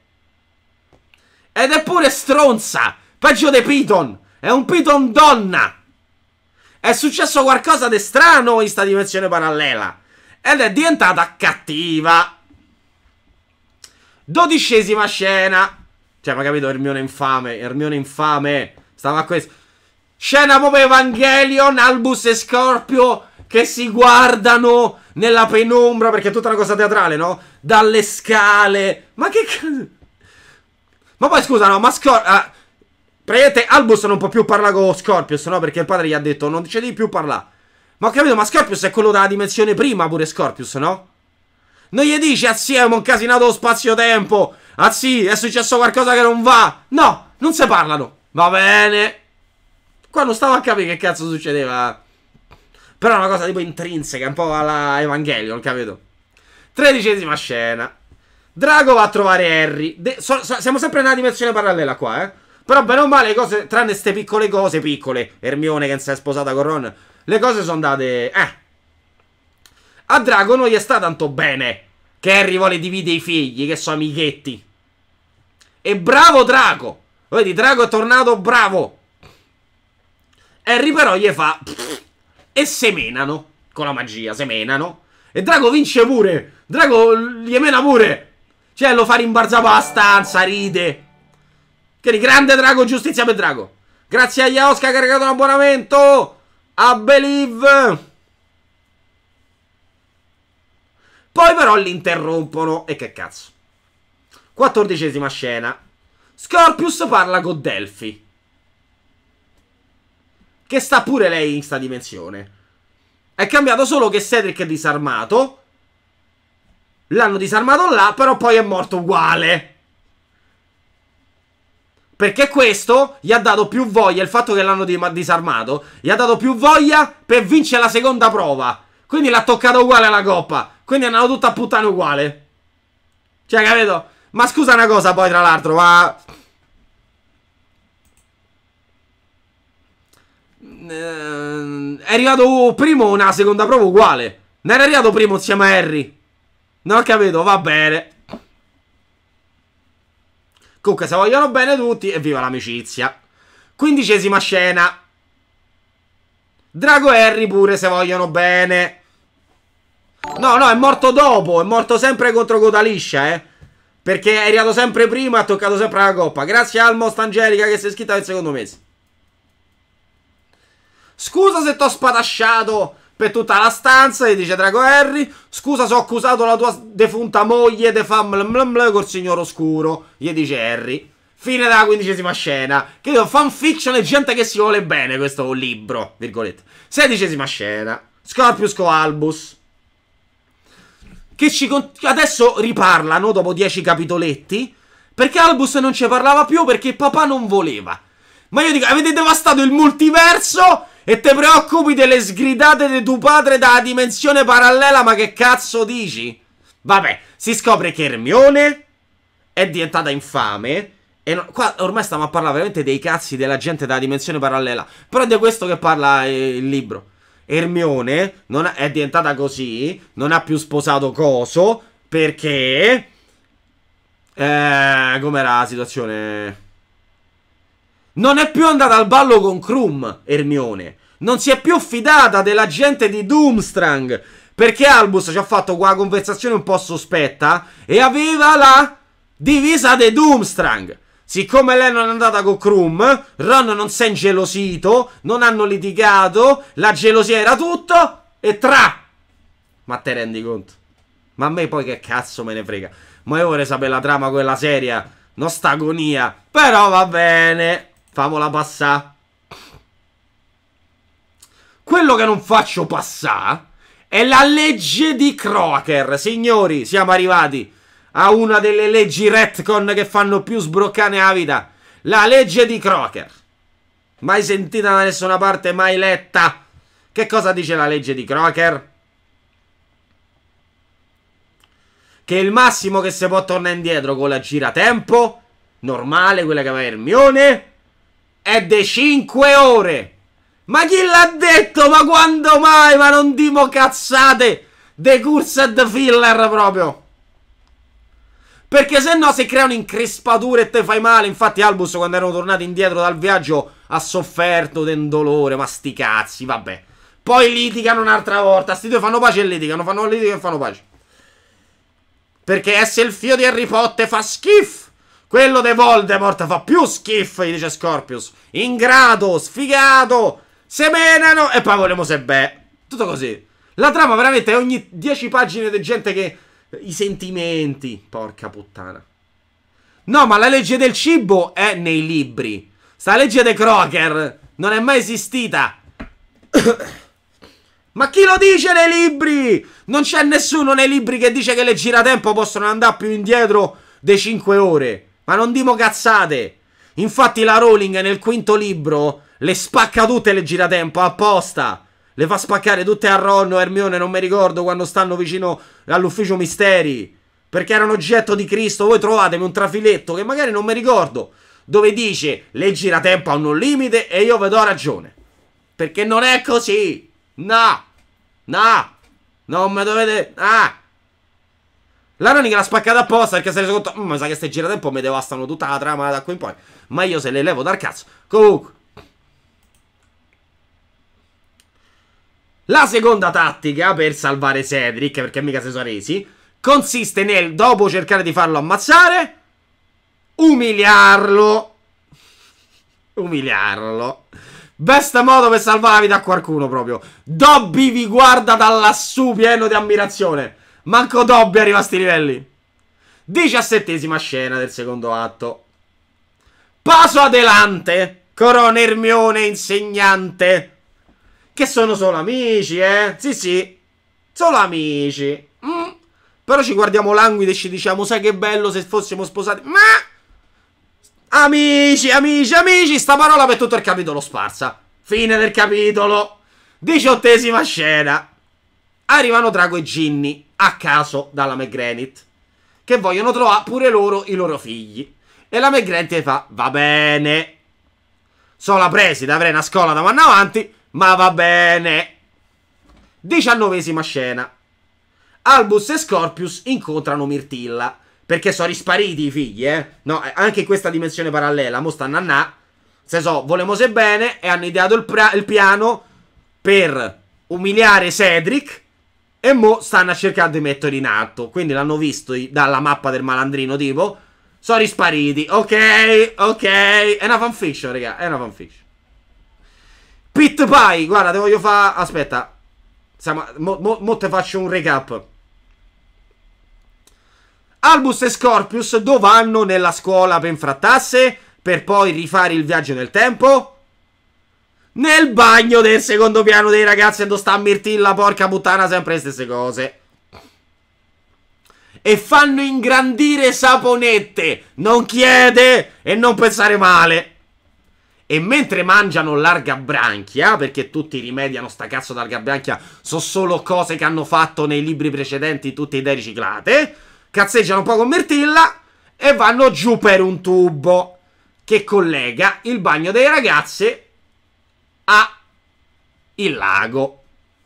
Speaker 1: Ed è pure stronza. Peggio di Piton. È un Piton donna. È successo qualcosa di strano in sta dimensione parallela. Ed è diventata cattiva. Dodicesima scena. Cioè, ma capito, Ermione infame. Ermione infame. Stava a questo. Scena proprio Evangelion, Albus e Scorpio che si guardano nella penombra, perché è tutta una cosa teatrale, no? Dalle scale. Ma che cazzo... Ma poi scusa, no, ma Scorpio... Ah, praticamente Albus non può più parlare con Scorpius, no? Perché il padre gli ha detto non ci devi più parlare. Ma ho capito, ma Scorpius è quello della dimensione prima pure Scorpius, no? Non gli dice ah sì, abbiamo incasinato lo spazio-tempo. Ah sì, è successo qualcosa che non va. No, non se parlano. Va bene. Qua non stavo a capire che cazzo succedeva. Però è una cosa tipo intrinseca, un po' alla Evangelion, capito? Tredicesima scena. Drago va a trovare Harry. De so so siamo sempre nella dimensione parallela qua, eh. Però bene o male le cose, tranne queste piccole cose, piccole, Ermione che si è sposata con Ron, le cose sono andate... Eh. A Drago non gli sta tanto bene che Harry vuole dividere i figli, che sono amichetti. E bravo Drago! Vedi, Drago è tornato bravo! Harry però gli fa... Pff, e semenano, con la magia, semenano. E Drago vince pure! Drago gli emena pure! Cioè, lo fa rimbalzare abbastanza, ride. Quindi, grande drago, giustizia per drago. Grazie a Yaoska che ha regalato un abbonamento a Believe. Poi però l'interrompono e che cazzo. Quattordicesima scena. Scorpius parla con Delphi. Che sta pure lei in sta dimensione. È cambiato solo che Cedric è disarmato L'hanno disarmato là, però poi è morto uguale. Perché questo gli ha dato più voglia, il fatto che l'hanno disarmato, gli ha dato più voglia per vincere la seconda prova. Quindi l'ha toccato uguale alla coppa. Quindi è andato tutto a puttana uguale. Cioè, capito? Ma scusa una cosa poi, tra l'altro, ma... Ehm, è arrivato primo una seconda prova uguale. Non era arrivato primo insieme a Harry. Non ho capito, va bene. Comunque, se vogliono bene tutti, evviva l'amicizia. Quindicesima scena. Drago e Harry pure se vogliono bene. No, no, è morto dopo. È morto sempre contro Codaliscia, eh. Perché è arrivato sempre prima e ha toccato sempre la coppa. Grazie al Most Angelica che si è iscritta nel secondo mese. Scusa se t'ho spatasciato per tutta la stanza e dice Drago Harry, scusa se ho accusato la tua defunta moglie de fam mlml col signor oscuro, gli dice Harry. Fine della quindicesima scena. Che io fanfiction e gente che si vuole bene questo libro, virgolette. Sedicesima scena. Scorpius Coalbus. Che ci adesso riparlano dopo dieci capitoletti. Perché Albus non ci parlava più perché papà non voleva. Ma io dico, avete devastato il multiverso e te preoccupi delle sgridate di tuo padre dalla dimensione parallela, ma che cazzo dici? Vabbè, si scopre che Hermione è diventata infame. E no, qua ormai stiamo a parlare veramente dei cazzi della gente dalla dimensione parallela. Però è di questo che parla eh, il libro. Hermione ha, è diventata così, non ha più sposato Coso, perché... Eh, com'era la situazione? Non è più andata al ballo con Krum, Ermione. Non si è più fidata della gente di Doomstrang. Perché Albus ci ha fatto quella conversazione un po' sospetta e aveva la divisa di Doomstrang. Siccome lei non è andata con Krum, Ron non si è ingelosito, non hanno litigato, la gelosia era tutto e tra. Ma te rendi conto? Ma a me poi che cazzo me ne frega. Ma io vorrei sapere la trama quella seria. Non sta agonia. Però va bene. Famola passà. Quello che non faccio passà è la legge di Crocker. Signori, siamo arrivati a una delle leggi retcon che fanno più sbroccare la vita. La legge di Crocker. Mai sentita da nessuna parte, mai letta. Che cosa dice la legge di Crocker? Che il massimo che si può tornare indietro con la giratempo normale, quella che va aveva Hermione, è de 5 ore. Ma chi l'ha detto? Ma quando mai? Ma non dimo cazzate! De Curse and the Filler proprio! Perché se no si creano increspature e te fai male. Infatti Albus quando erano tornati indietro dal viaggio ha sofferto del dolore. Ma sti cazzi, vabbè. Poi litigano un'altra volta. Sti due fanno pace e litigano, fanno litigano e fanno pace. Perché essere il figlio di Harry Potter fa schifo. Quello de Voldemort fa più schifo, gli dice Scorpius. Ingrato, sfigato, semenano e poi vogliamo se beh. Tutto così. La trama veramente è ogni dieci pagine di gente che... Eh, I sentimenti, porca puttana. No, ma la legge del cibo è nei libri. Sta legge dei Crocker non è mai esistita. Ma chi lo dice nei libri? Non c'è nessuno nei libri che dice che le giratempo possono andare più indietro dei cinque ore. Ma non dimo cazzate! Infatti la Rowling nel quinto libro le spacca tutte le giratempo apposta! Le fa spaccare tutte a Ronno, Hermione, non mi ricordo, quando stanno vicino all'ufficio misteri. Perché era un oggetto di Cristo. Voi trovatemi un trafiletto che magari non mi ricordo. Dove dice le giratempo hanno un limite e io vedo do ragione. Perché non è così. No. No. Non mi dovete... Ah. La L'Anoning l'ha spaccata apposta perché si è reso conto. Mm, mi sa che ste girate un po' mi devastano tutta la trama eh, da qui in poi. Ma io se le levo dal cazzo. Comunque. La seconda tattica per salvare Cedric, perché mica se sono resi, consiste nel, dopo cercare di farlo ammazzare, umiliarlo. Umiliarlo. Best modo per salvare la vita a qualcuno proprio. Dobby vi guarda da lassù pieno di ammirazione. Manco Dobby arriva a sti livelli. Diciassettesima scena del secondo atto. Paso adelante, Corona Ermione insegnante. Che sono solo amici, eh? Sì, sì, solo amici. Mm. Però ci guardiamo languide e ci diciamo, sai che bello se fossimo sposati. Ma... Amici, amici, amici, sta parola per tutto il capitolo sparsa. Fine del capitolo. Diciottesima scena arrivano Drago e Ginny, a caso, dalla McGranit, che vogliono trovare pure loro i loro figli. E la McGranit fa, va bene, sono la preside, avrei una scuola da mano avanti, ma va bene. Diciannovesima scena. Albus e Scorpius incontrano Mirtilla, perché sono rispariti i figli, eh. No, eh, anche in questa dimensione parallela, mo stanno a na. Se so, volemo se bene e hanno ideato il, il piano per umiliare Cedric e mo stanno cercando di metterli in atto. Quindi l'hanno visto dalla mappa del malandrino, tipo. Sono rispariti. Ok, ok. È una fanfiction, raga. È una fanfiction. Pit Pie. Guarda, te voglio fare... Aspetta. Siamo... Mo, mo, mo te faccio un recap. Albus e Scorpius dove vanno nella scuola per infrattasse? Per poi rifare il viaggio nel tempo? Nel bagno del secondo piano dei ragazzi dove sta Mirtilla, porca puttana, sempre le stesse cose. E fanno ingrandire saponette. Non chiede e non pensare male. E mentre mangiano larga branchia, perché tutti rimediano sta cazzo d'alga branchia, sono solo cose che hanno fatto nei libri precedenti, tutte idee riciclate, cazzeggiano un po' con Mirtilla e vanno giù per un tubo che collega il bagno dei ragazzi a il lago.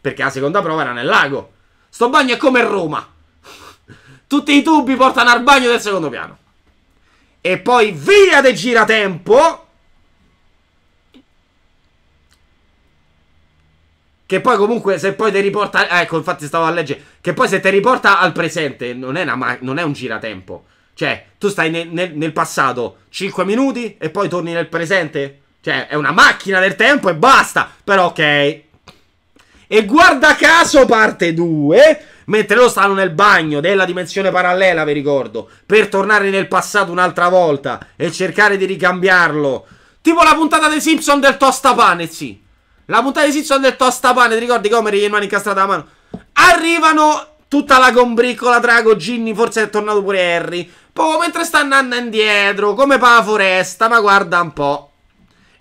Speaker 1: Perché la seconda prova era nel lago. Sto bagno è come Roma. Tutti i tubi portano al bagno del secondo piano. E poi via del giratempo. Che poi comunque se poi ti riporta... Eh, ecco, infatti stavo a leggere. Che poi se ti riporta al presente non è, ma... non è, un giratempo. Cioè, tu stai nel, nel passato 5 minuti e poi torni nel presente cioè, è una macchina del tempo e basta. Però, ok. E guarda caso, parte 2. Mentre loro stanno nel bagno della dimensione parallela, vi ricordo. Per tornare nel passato un'altra volta e cercare di ricambiarlo. Tipo la puntata dei Simpson del tostapane, sì. La puntata dei Simpson del tostapane, ti ricordi come gli mani incastrata la mano? Arrivano tutta la combriccola, Drago, Ginny, forse è tornato pure Harry. Poi mentre sta andando indietro, come per la foresta, ma guarda un po'.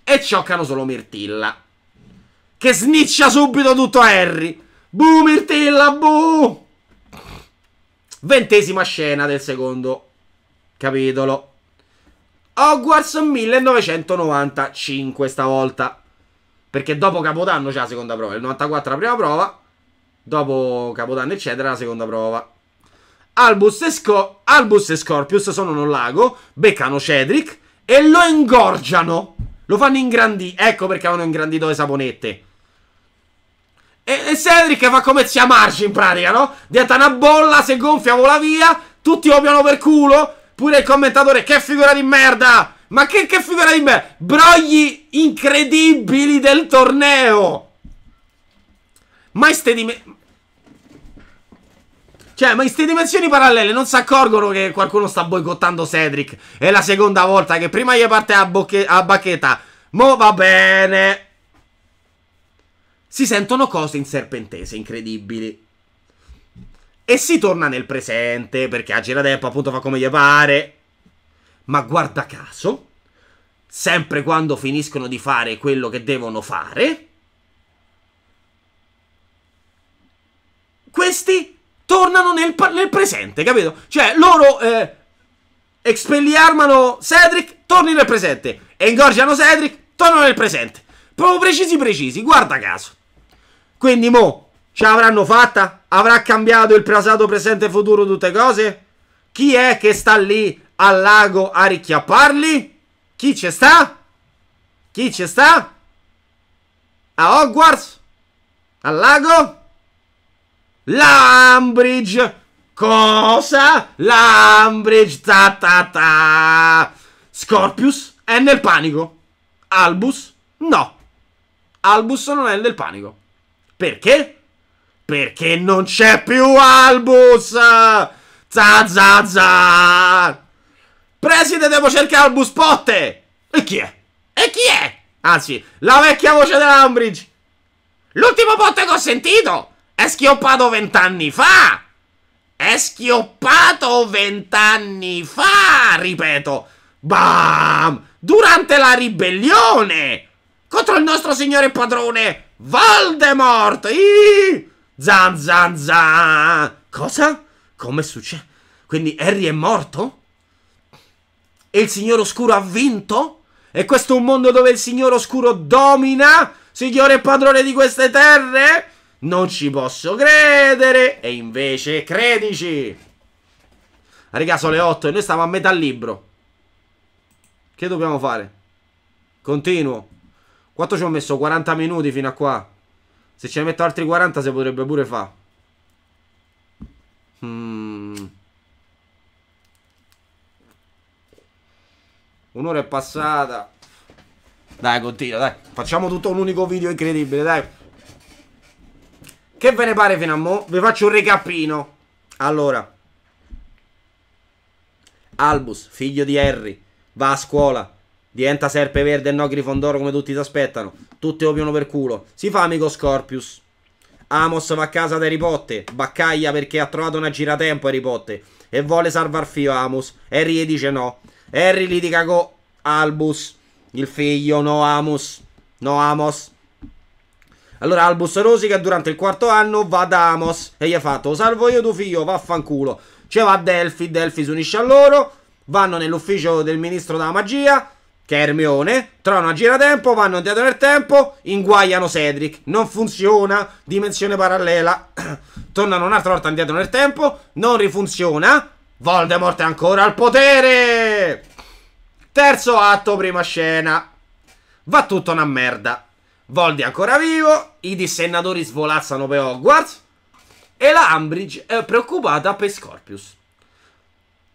Speaker 1: E cioccano solo Mirtilla. Che sniccia subito tutto Harry. Bu Mirtilla, bu! Ventesima scena del secondo capitolo. Hogwarts 1995 stavolta. Perché dopo Capodanno c'è la seconda prova. Il 94 la prima prova. Dopo Capodanno eccetera la seconda prova. Albus e, Sco Albus e Scorpius sono in un lago, beccano Cedric e lo ingorgiano. Lo fanno ingrandire. Ecco perché avevano ingrandito le saponette. E, e Cedric fa come zia Marci in pratica, no? Diventa una bolla, se gonfia vola via, tutti opiano per culo. Pure il commentatore, che figura di merda! Ma che, che figura di merda! Brogli incredibili del torneo! Ma ste di cioè, ma in queste dimensioni parallele non si accorgono che qualcuno sta boicottando Cedric. È la seconda volta che prima gli parte a, a bacchetta. Mo va bene. Si sentono cose in serpentese incredibili. E si torna nel presente, perché a Giradeppa appunto fa come gli pare. Ma guarda caso, sempre quando finiscono di fare quello che devono fare, questi tornano nel, nel presente, capito? Cioè, loro eh, expelliarmano Cedric, torni nel presente. E ingorgiano Cedric, torna nel presente. Proprio precisi precisi, guarda caso. Quindi mo, ce l'avranno fatta? Avrà cambiato il passato, presente e futuro tutte cose? Chi è che sta lì al lago a ricchiapparli? Chi ci sta? Chi ci sta? A Hogwarts? Al lago? Lambridge! Cosa? Lambridge! Ta ta ta! Scorpius è nel panico. Albus? No. Albus non è nel panico. Perché? Perché non c'è più Albus! Za za za! Preside, devo cercare Albus Potte! E chi è? E chi è? Anzi, la vecchia voce dell'Ambridge! L'ultimo Potte che ho sentito! È schioppato vent'anni fa! È schioppato vent'anni fa! Ripeto, bam! Durante la ribellione! Contro il nostro signore padrone Voldemort! Iii! Zan zan zan! Cosa? Come succede? Quindi Harry è morto? E il signore oscuro ha vinto? E questo è un mondo dove il signore oscuro domina? Signore padrone di queste terre? Non ci posso credere! E invece credici! Raga, sono le 8 e noi stiamo a metà libro. Che dobbiamo fare? Continuo. Quanto ci ho messo? 40 minuti fino a qua. Se ce ne metto altri 40 si potrebbe pure fa Mm. Un'ora è passata. Dai, continua, dai. Facciamo tutto un unico video incredibile, dai. Che ve ne pare fino a mo? Vi faccio un recapino. Allora. Albus, figlio di Harry, va a scuola. Diventa serpe verde e no grifondoro come tutti si aspettano. Tutti opiono per culo. Si fa amico Scorpius. Amos va a casa da Harry Potter. Baccaglia perché ha trovato una giratempo Harry Potter. E vuole salvar Fio Amos. Harry gli dice no. Harry litiga con Albus. Il figlio, no Amos. No Amos. Allora Albus Rosica durante il quarto anno va da Amos e gli ha fatto salvo io tuo figlio, vaffanculo. Cioè va a Delphi, Delphi si unisce a loro, vanno nell'ufficio del ministro della magia, che è Hermione, trovano a gira tempo, vanno dietro nel tempo, inguaiano Cedric, non funziona, dimensione parallela, tornano un'altra volta indietro nel tempo, non rifunziona, Voldemort è ancora al potere! Terzo atto, prima scena. Va tutto una merda. Voldi è ancora vivo, i dissennatori svolazzano per Hogwarts e la Umbridge è preoccupata per Scorpius.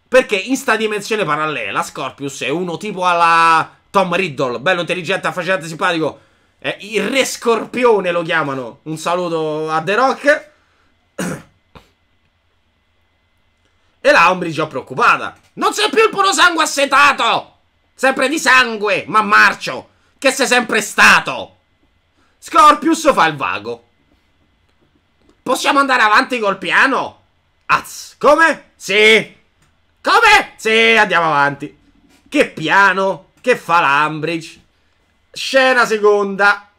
Speaker 1: Perché in sta dimensione parallela Scorpius è uno tipo alla Tom Riddle, bello intelligente, affascinante, simpatico. Eh, il re scorpione lo chiamano. Un saluto a The Rock. e la Umbridge è preoccupata. Non sei più il puro sangue assetato! Sempre di sangue, ma marcio! Che sei sempre stato! Scorpius fa il vago. Possiamo andare avanti col piano? Az, come? Sì. Come? Sì, andiamo avanti. Che piano? Che fa l'Ambridge? Scena seconda.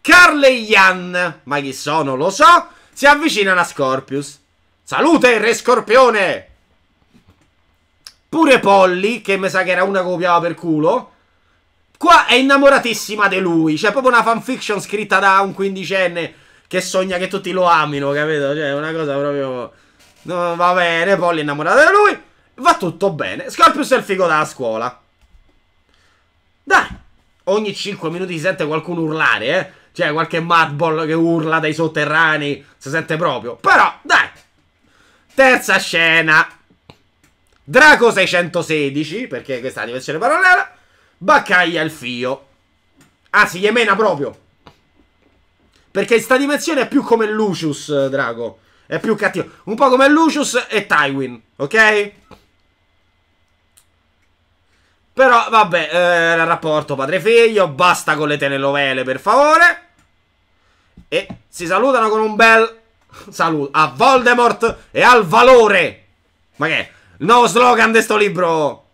Speaker 1: Carl e Ian, ma chi sono lo so, si avvicinano a Scorpius. Salute, re scorpione! Pure Polly, che mi sa che era una copiava per culo, Qua è innamoratissima di lui. C'è proprio una fanfiction scritta da un quindicenne che sogna che tutti lo amino, capito? Cioè, è una cosa proprio... No, va bene, Polly è innamorata di lui. Va tutto bene. Scorpius è il figo della scuola. Dai. Ogni 5 minuti si sente qualcuno urlare, eh. Cioè, qualche madball che urla dai sotterranei. Si sente proprio. Però, dai. Terza scena. Draco 616, perché questa è la dimensione parallela. Baccaglia il fio. Ah, si Yemena proprio. Perché sta dimensione è più come Lucius, eh, Drago. È più cattivo. Un po' come Lucius e Tywin, ok? Però, vabbè, eh, rapporto padre-figlio. Basta con le telenovele, per favore. E si salutano con un bel saluto a Voldemort e al valore. Ma che è? Il nuovo slogan di sto libro.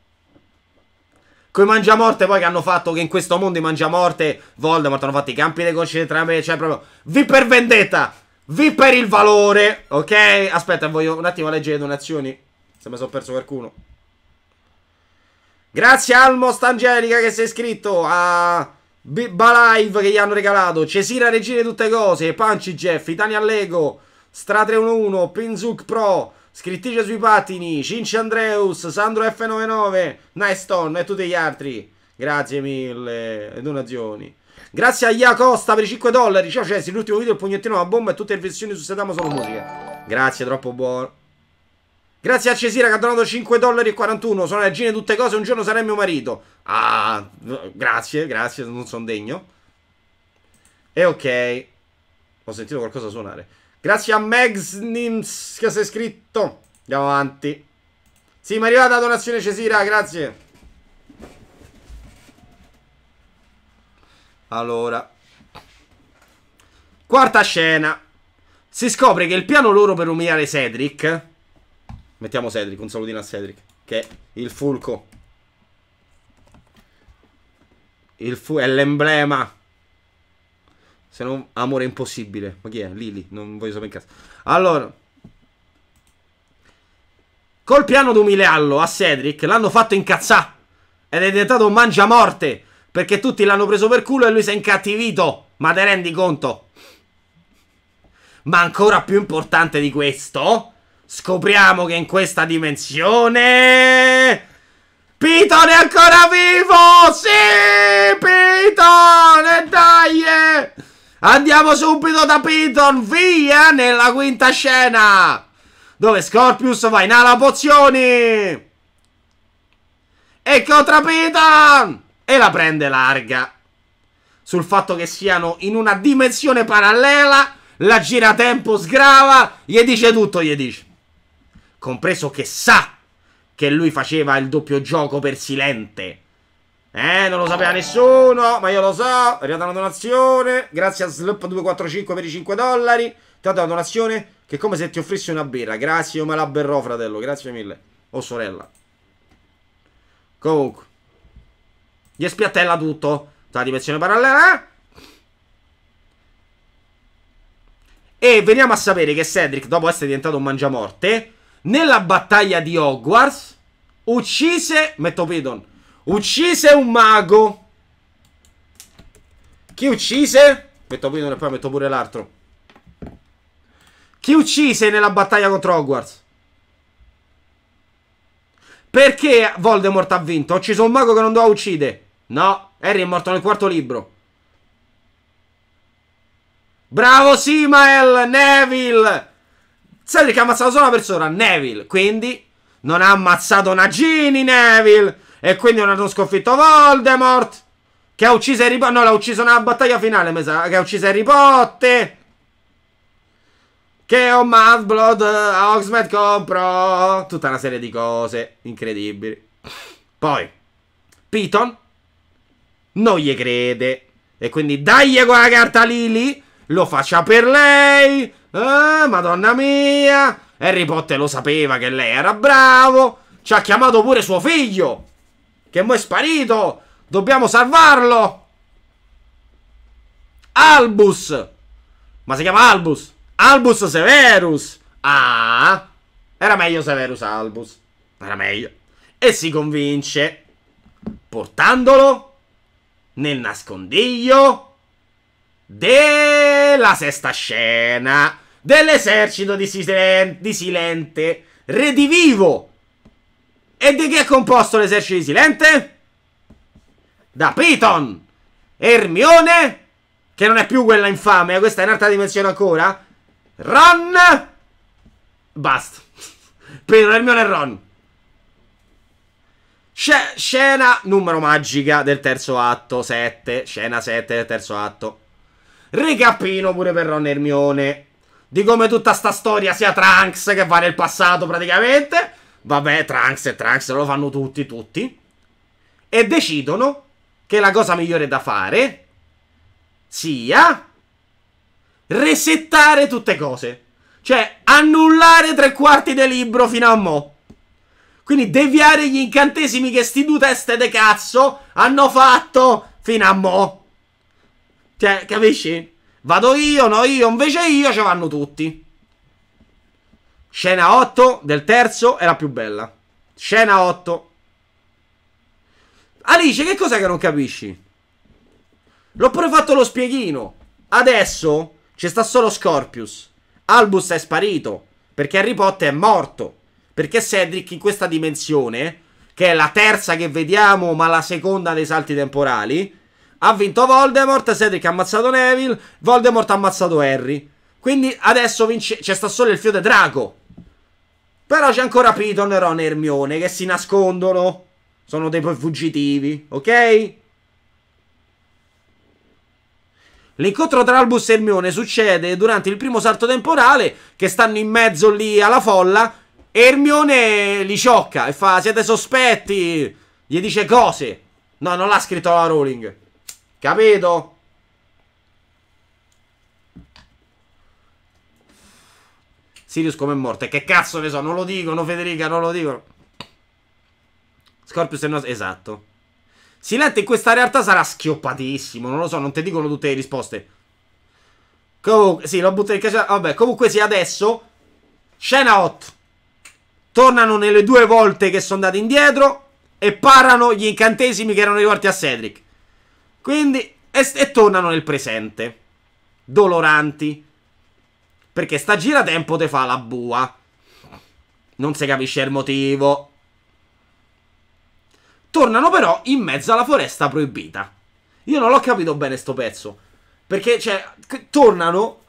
Speaker 1: Coi mangiamorte poi che hanno fatto che in questo mondo i mangiamorte Voldemort hanno fatto i campi di concentramento, cioè proprio vi per vendetta, vi per il valore, ok? Aspetta, voglio un attimo leggere le donazioni, se mi sono perso qualcuno. Grazie Almost Angelica che sei iscritto a Bibba Live che gli hanno regalato, Cesira Regine tutte cose, Punchy Jeff, Italia Lego, Stra 311, Pinzuk Pro, Scrittice sui pattini, Cinci Andreus, Sandro F99, Nice Nyston e tutti gli altri. Grazie mille, donazioni. Grazie a Iacosta per i 5 dollari. Ciao Cessi, l'ultimo video, il pugnettino, la bomba e tutte le versioni su Sedamo sono musiche. Grazie, troppo buono. Grazie a Cesira che ha donato 5 dollari e 41. Sono regine tutte cose, un giorno sarai mio marito. Ah, grazie, grazie, non sono degno. E ok. Ho sentito qualcosa suonare. Grazie a Megs che sei è iscritto. Andiamo avanti. Sì, mi è arrivata la donazione Cesira, grazie. Allora. Quarta scena. Si scopre che il piano loro per umiliare Cedric... Mettiamo Cedric, un salutino a Cedric, che è il fulco. Il fu è l'emblema se no, amore impossibile. Ma chi è? Lili, non voglio sapere in casa. Allora Col piano d'umiliarlo a Cedric l'hanno fatto incazzare ed è diventato un mangiamorte perché tutti l'hanno preso per culo e lui si è incattivito. Ma te rendi conto? Ma ancora più importante di questo, scopriamo che in questa dimensione Piton è ancora vivo! Sì, Piton! E dai! Eh! Andiamo subito da Piton, via, nella quinta scena. Dove Scorpius va in ala pozioni. E contra Piton. E la prende larga. Sul fatto che siano in una dimensione parallela, la gira tempo sgrava, gli dice tutto, gli dice. Compreso che sa che lui faceva il doppio gioco per Silente eh, non lo sapeva nessuno, ma io lo so. È arrivata una donazione. Grazie a Slup245 per i 5 dollari. Ti ho dato una donazione che è come se ti offrissi una birra. Grazie, io me la berrò, fratello. Grazie mille. O oh, sorella. Comunque. Gli spiattella tutto. Sta La dimensione parallela. Eh. E veniamo a sapere che Cedric, dopo essere diventato un mangiamorte, nella battaglia di Hogwarts, uccise Mettopedon Uccise un mago. Chi uccise? Metto, poi metto pure l'altro. Chi uccise nella battaglia contro Hogwarts? Perché Voldemort ha vinto? Ha ucciso un mago che non doveva uccidere. No, Harry è morto nel quarto libro. Bravo Simael, Neville. Sai che ha ammazzato solo una persona, Neville. Quindi non ha ammazzato Nagini, Neville. E quindi non hanno sconfitto Voldemort. Che ha ucciso Harry Potter. No, l'ha ucciso nella battaglia finale, mi sa. Che ha ucciso Harry Potter. Che ho Mudblood, eh, Oxmed compro. Tutta una serie di cose incredibili. Poi, Piton non gli crede. E quindi dagli quella carta Lily. Lo faccia per lei. Ah, madonna mia. Harry Potter lo sapeva che lei era bravo. Ci ha chiamato pure suo figlio che mo' è sparito! Dobbiamo salvarlo! Albus! Ma si chiama Albus! Albus Severus! Ah! Era meglio Severus Albus. Era meglio. E si convince portandolo nel nascondiglio della sesta scena dell'esercito di, Silente, di Silente redivivo e di chi è composto l'esercito di Silente? Da Piton, Ermione, che non è più quella infame, questa è un'altra dimensione ancora, Ron, basta. Piton, Ermione e Ron. Scena numero magica del terzo atto, 7, scena 7 del terzo atto. Ricappino pure per Ron e Ermione. Di come tutta sta storia sia Trunks che va nel passato praticamente vabbè, Trunks e Trunks lo fanno tutti, tutti. E decidono che la cosa migliore da fare sia resettare tutte cose. Cioè, annullare tre quarti del libro fino a mo'. Quindi deviare gli incantesimi che sti due teste de cazzo hanno fatto fino a mo'. Cioè, capisci? Vado io, no io, invece io, ce vanno tutti. Scena 8 del terzo è la più bella. Scena 8. Alice, che cos'è che non capisci? L'ho pure fatto lo spieghino. Adesso c'è sta solo Scorpius. Albus è sparito. Perché Harry Potter è morto. Perché Cedric in questa dimensione, che è la terza che vediamo, ma la seconda dei salti temporali, ha vinto Voldemort. Cedric ha ammazzato Neville. Voldemort ha ammazzato Harry. Quindi adesso vince... c'è sta solo il fio Draco. Però c'è ancora Piton, Ron e Hermione che si nascondono. Sono dei fuggitivi, ok? L'incontro tra Albus e Hermione succede durante il primo salto temporale che stanno in mezzo lì alla folla e Hermione li ciocca e fa siete sospetti, gli dice cose. No, non l'ha scritto la Rowling. Capito? Sirius come è morto. E che cazzo ne so, non lo dicono, Federica, non lo dicono. Scorpius è il nostro... Esatto. Silente in questa realtà sarà schioppatissimo, non lo so, non ti dicono tutte le risposte. Comunque, sì, lo butto in caccia... Vabbè, comunque sì, adesso... Scena hot. Tornano nelle due volte che sono andati indietro e parano gli incantesimi che erano rivolti a Cedric. Quindi, e, e tornano nel presente. Doloranti. Perché sta gira tempo te fa la bua. Non si capisce il motivo. Tornano però in mezzo alla foresta proibita. Io non l'ho capito bene sto pezzo. Perché, cioè, tornano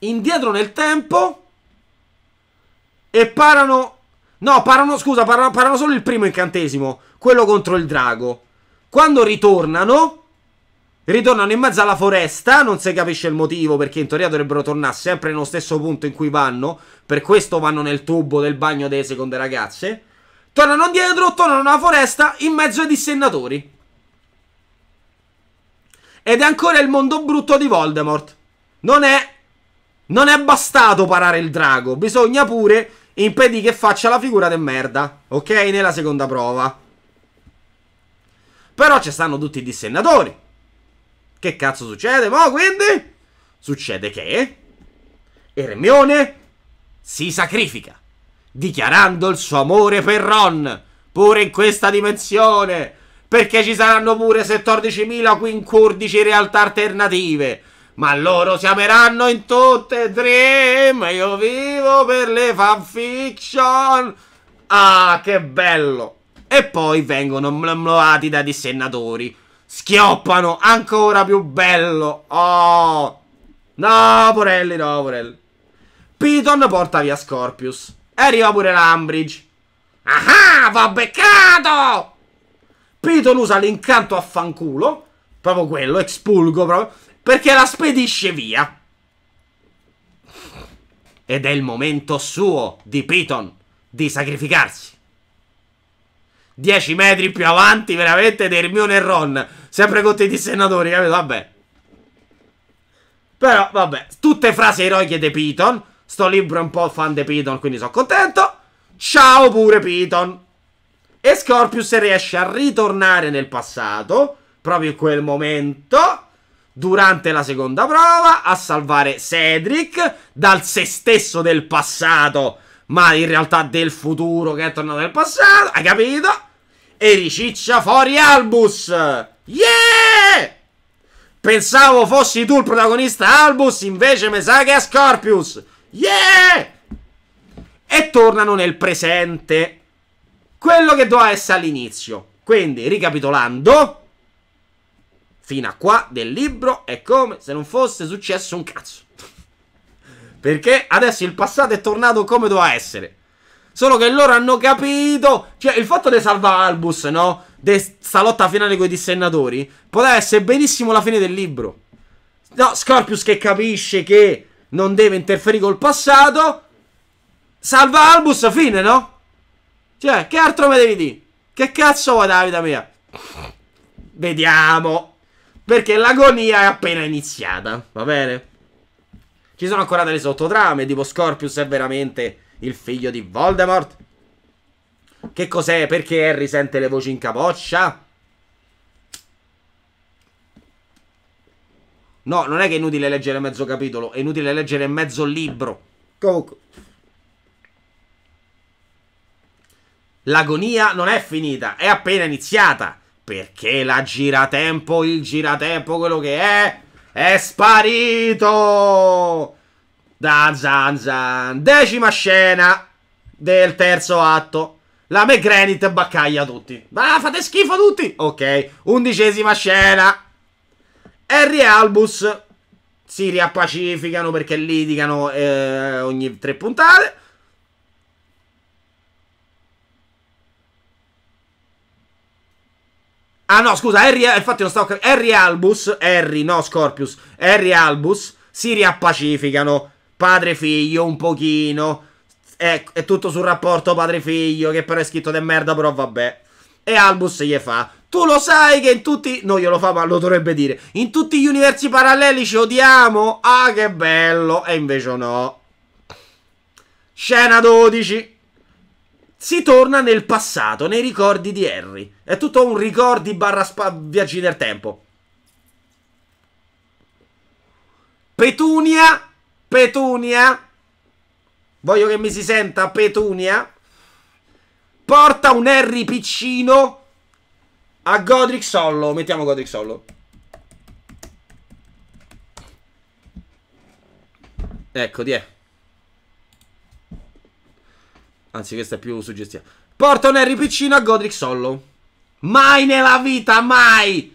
Speaker 1: indietro nel tempo e parano... No, parano, scusa, parano, parano solo il primo incantesimo, quello contro il drago. Quando ritornano, Ritornano in mezzo alla foresta, non si capisce il motivo perché in teoria dovrebbero tornare sempre nello stesso punto in cui vanno, per questo vanno nel tubo del bagno delle seconde ragazze. Tornano dietro, tornano nella foresta in mezzo ai dissennatori. Ed è ancora il mondo brutto di Voldemort. Non è non è bastato parare il drago, bisogna pure impedire che faccia la figura di merda, ok? Nella seconda prova. Però ci stanno tutti i dissennatori. Che cazzo succede? Mo quindi? Succede che Ermione si sacrifica, dichiarando il suo amore per Ron, pure in questa dimensione, perché ci saranno pure 14.000 o 15 realtà alternative. Ma loro si ameranno in tutte e tre, ma io vivo per le fanfiction. Ah, che bello! E poi vengono mlomloati da dissennatori Schioppano, ancora più bello. Oh. No, Porelli, no, Porelli. Piton porta via Scorpius. E arriva pure l'Ambridge. Ah, va beccato! Piton usa l'incanto a fanculo. Proprio quello, expulgo proprio. Perché la spedisce via. Ed è il momento suo, di Piton, di sacrificarsi. 10 metri più avanti, veramente, di Hermione e Ron. Sempre contro i dissenatori, capito? Vabbè. Però, vabbè, tutte frasi eroiche di Piton. Sto libro è un po' fan di Piton, quindi sono contento. Ciao pure Piton. E Scorpius riesce a ritornare nel passato, proprio in quel momento, durante la seconda prova, a salvare Cedric dal se stesso del passato ma in realtà del futuro che è tornato nel passato, hai capito? E riciccia fuori Albus! Yeah! Pensavo fossi tu il protagonista Albus, invece mi sa che è Scorpius! Yeah! E tornano nel presente. Quello che doveva essere all'inizio. Quindi, ricapitolando, fino a qua del libro è come se non fosse successo un cazzo. Perché adesso il passato è tornato come doveva essere. Solo che loro hanno capito. Cioè, il fatto di salvare Albus, no? De sta lotta finale con i dissennatori. Poteva essere benissimo la fine del libro. No, Scorpius che capisce che non deve interferire col passato. Salva Albus, fine, no? Cioè, che altro me devi dire? Che cazzo vuoi dalla vita mia? Vediamo. Perché l'agonia è appena iniziata, va bene? Ci sono ancora delle sottotrame, tipo Scorpius è veramente il figlio di Voldemort? Che cos'è? Perché Harry sente le voci in capoccia? No, non è che è inutile leggere mezzo capitolo, è inutile leggere mezzo libro. Comunque. L'agonia non è finita, è appena iniziata. Perché la giratempo, il giratempo, quello che è, è sparito! Dan zan zan. Decima scena del terzo atto. La McGranit baccaglia tutti. Ma ah, fate schifo tutti! Ok, undicesima scena. Harry e Albus si riappacificano perché litigano eh, ogni tre puntate. Ah no, scusa, Harry, eh, infatti non stavo Harry Albus, Harry, no Scorpius, Harry Albus si riappacificano, padre figlio un pochino, è, è tutto sul rapporto padre figlio, che però è scritto de merda, però vabbè. E Albus gli fa, tu lo sai che in tutti, no glielo fa ma lo dovrebbe dire, in tutti gli universi paralleli ci odiamo? Ah che bello, e invece no. Scena 12 si torna nel passato, nei ricordi di Harry. È tutto un ricordi barra spa- viaggi nel tempo. Petunia, Petunia, voglio che mi si senta Petunia, porta un Harry piccino a Godric Sollo. Mettiamo Godric Sollo. Ecco, di è. Anzi, questa è più suggestiva. Porta un Harry piccino a Godric Solo. Mai nella vita, mai!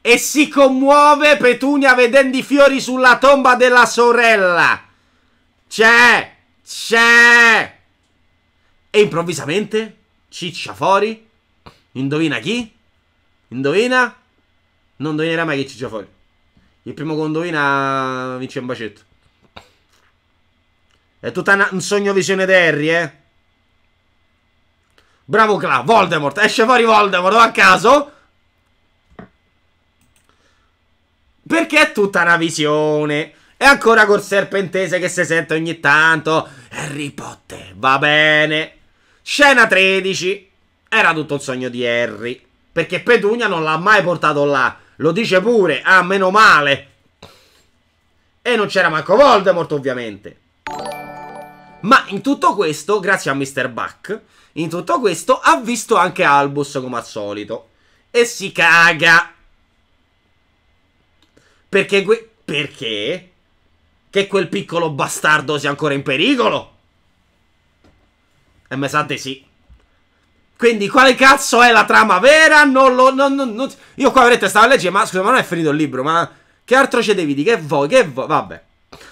Speaker 1: E si commuove Petunia vedendo i fiori sulla tomba della sorella. C'è! C'è! E improvvisamente ciccia fuori. Indovina chi? Indovina? Non indovinerà mai chi ciccia fuori. Il primo che indovina vince un bacetto. È tutta una, un sogno visione di Harry, eh? Bravo Cla, Voldemort, esce fuori Voldemort, a caso. Perché è tutta una visione. E ancora col serpentese che si sente ogni tanto. Harry Potter, va bene. Scena 13. Era tutto il sogno di Harry. Perché Petunia non l'ha mai portato là. Lo dice pure, ah, meno male. E non c'era manco Voldemort, ovviamente. Ma in tutto questo, grazie a Mr. Buck, in tutto questo ha visto anche Albus come al solito. E si caga. Perché? Perché? Che quel piccolo bastardo sia ancora in pericolo? E eh, me sa di sì. Quindi quale cazzo è la trama vera? Non lo... Non, non, non... Io qua veramente stavo a leggere, ma scusa, ma non è finito il libro, ma... Che altro c'è devi dire? Che vuoi? Che vuoi? Vabbè.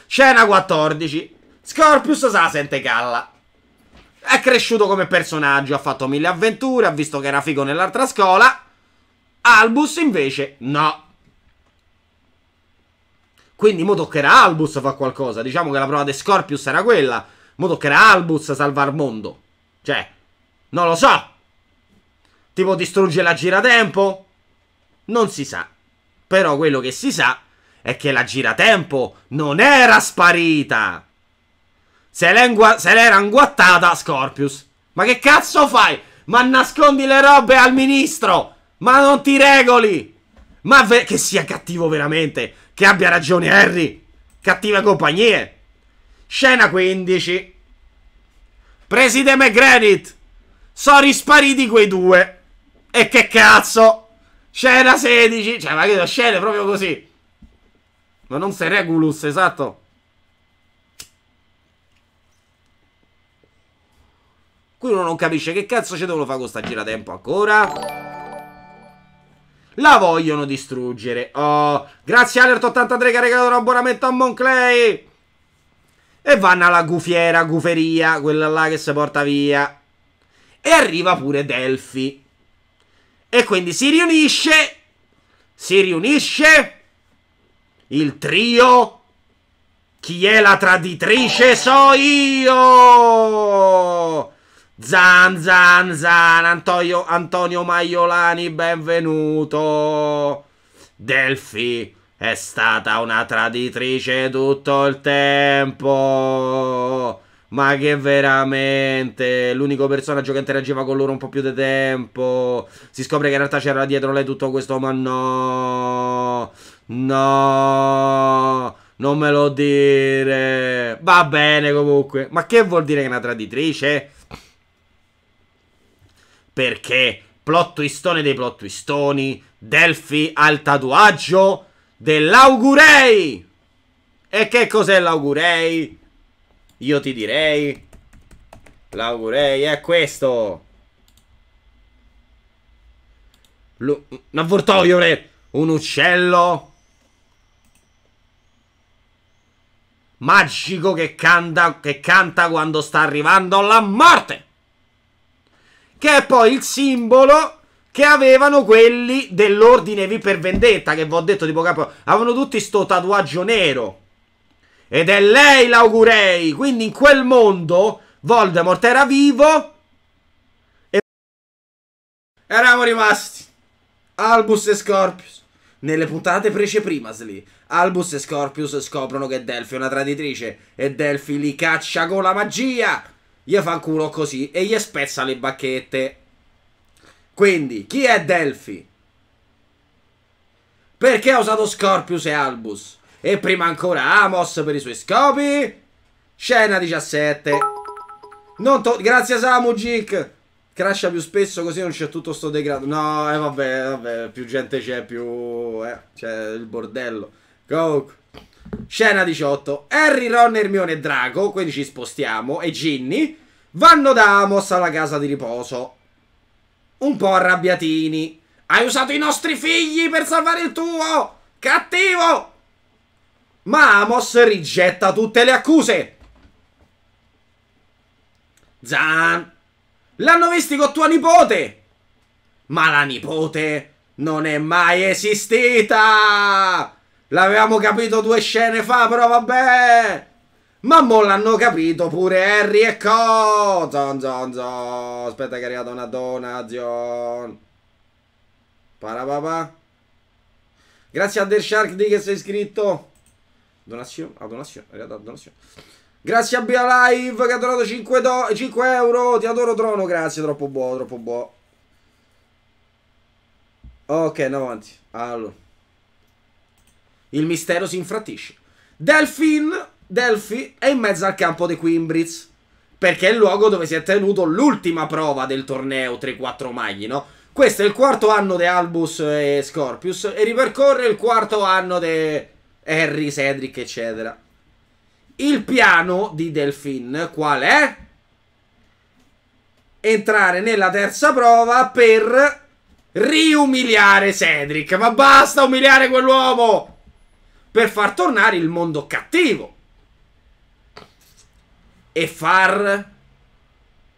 Speaker 1: Scena 14. Scorpius sa sente calla. È cresciuto come personaggio, ha fatto mille avventure, ha visto che era figo nell'altra scuola. Albus invece no. Quindi mo toccherà Albus fa qualcosa. Diciamo che la prova di Scorpius era quella. Mo toccherà Albus salvar mondo. Cioè, non lo so. Tipo distrugge la giratempo? Non si sa. Però quello che si sa è che la giratempo non era sparita. Se l'era inguattata Scorpius. Ma che cazzo fai? Ma nascondi le robe al ministro! Ma non ti regoli! Ma che sia cattivo veramente! Che abbia ragione Harry! Cattive compagnie! Scena 15. Preside McGranit! Sono rispariti quei due! E che cazzo! Scena 16! Cioè, ma che scene proprio così! Ma non sei Regulus, esatto! Qui uno non capisce che cazzo ci devono fare con sta giratempo ancora. La vogliono distruggere. Oh, grazie Alert83 che ha regalato un abbonamento a Monclay. E vanno alla gufiera, guferia, quella là che si porta via. E arriva pure Delphi. E quindi si riunisce. Si riunisce. Il trio. Chi è la traditrice so io! Zan Zan Zan Antonio, Antonio Maiolani benvenuto Delfi è stata una traditrice tutto il tempo ma che veramente l'unico personaggio che interagiva con loro un po' più di tempo si scopre che in realtà c'era dietro lei tutto questo ma no no non me lo dire va bene comunque ma che vuol dire che è una traditrice? Perché plot twistone dei plot twistoni, Delphi al tatuaggio dell'augurei! E che cos'è l'augurei? Io ti direi... L'augurei è questo! L un avvoltoio, un uccello... Magico che canta, che canta quando sta arrivando la morte! che è poi il simbolo che avevano quelli dell'ordine V per vendetta, che vi ho detto tipo capo, avevano tutti sto tatuaggio nero. Ed è lei l'augurei, quindi in quel mondo Voldemort era vivo e eravamo rimasti Albus e Scorpius. Nelle puntate prece primasli, Albus e Scorpius scoprono che Delphi è una traditrice e Delphi li caccia con la magia gli fa culo così e gli spezza le bacchette. Quindi, chi è Delphi? Perché ha usato Scorpius e Albus? E prima ancora Amos per i suoi scopi? Scena 17. Grazie Samujic! Crasha più spesso così non c'è tutto sto degrado. No, e eh, vabbè, vabbè, più gente c'è, più... Eh, c'è il bordello. Go! Scena 18. Harry, Ron, Hermione e Draco, quindi ci spostiamo, e Ginny Vanno da Amos alla casa di riposo. Un po' arrabbiatini. Hai usato i nostri figli per salvare il tuo! Cattivo! Ma Amos rigetta tutte le accuse. Zan! L'hanno visti con tua nipote! Ma la nipote non è mai esistita! L'avevamo capito due scene fa, però vabbè! Ma mo l'hanno capito pure Harry e Co. Zon, zon, zon. Aspetta che è arrivata una donazione. Parapapà. Grazie a The Shark di che sei iscritto. Donazione. Ah, donazione. È arrivata donazione. Grazie a Bia Live che ha donato 5, do 5 euro. Ti adoro trono. Grazie, troppo buono, troppo buono. Ok, andiamo avanti. Allora. Il mistero si infrattisce. Delfin Delphi è in mezzo al campo di Quimbritz. Perché è il luogo dove si è tenuto l'ultima prova del torneo 3-4 magli, no? Questo è il quarto anno di Albus e Scorpius e ripercorre il quarto anno di Harry, Cedric, eccetera. Il piano di Delfin qual è? Entrare nella terza prova per riumiliare Cedric. Ma basta umiliare quell'uomo! Per far tornare il mondo cattivo e far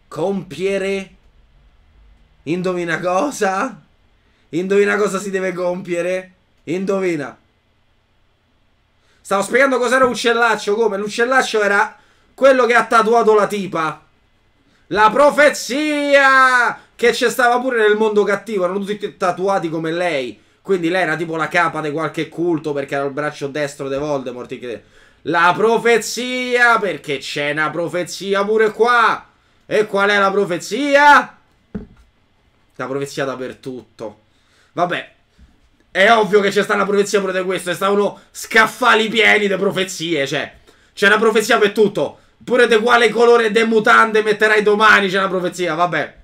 Speaker 1: compiere. Indovina cosa? Indovina cosa si deve compiere? Indovina. Stavo spiegando cos'era l'uccellaccio, come? L'uccellaccio era quello che ha tatuato la tipa. La profezia! Che c'è stava pure nel mondo cattivo, erano tutti tatuati come lei. Quindi lei era tipo la capa di qualche culto perché era il braccio destro di Voldemort. Che la profezia, perché c'è una profezia pure qua. E qual è la profezia? La profezia dappertutto. Vabbè, è ovvio che c'è sta una profezia pure di questo. È stavano scaffali pieni di profezie, cioè. C'è una profezia per tutto. Pure di quale colore de mutande metterai domani c'è una profezia, vabbè.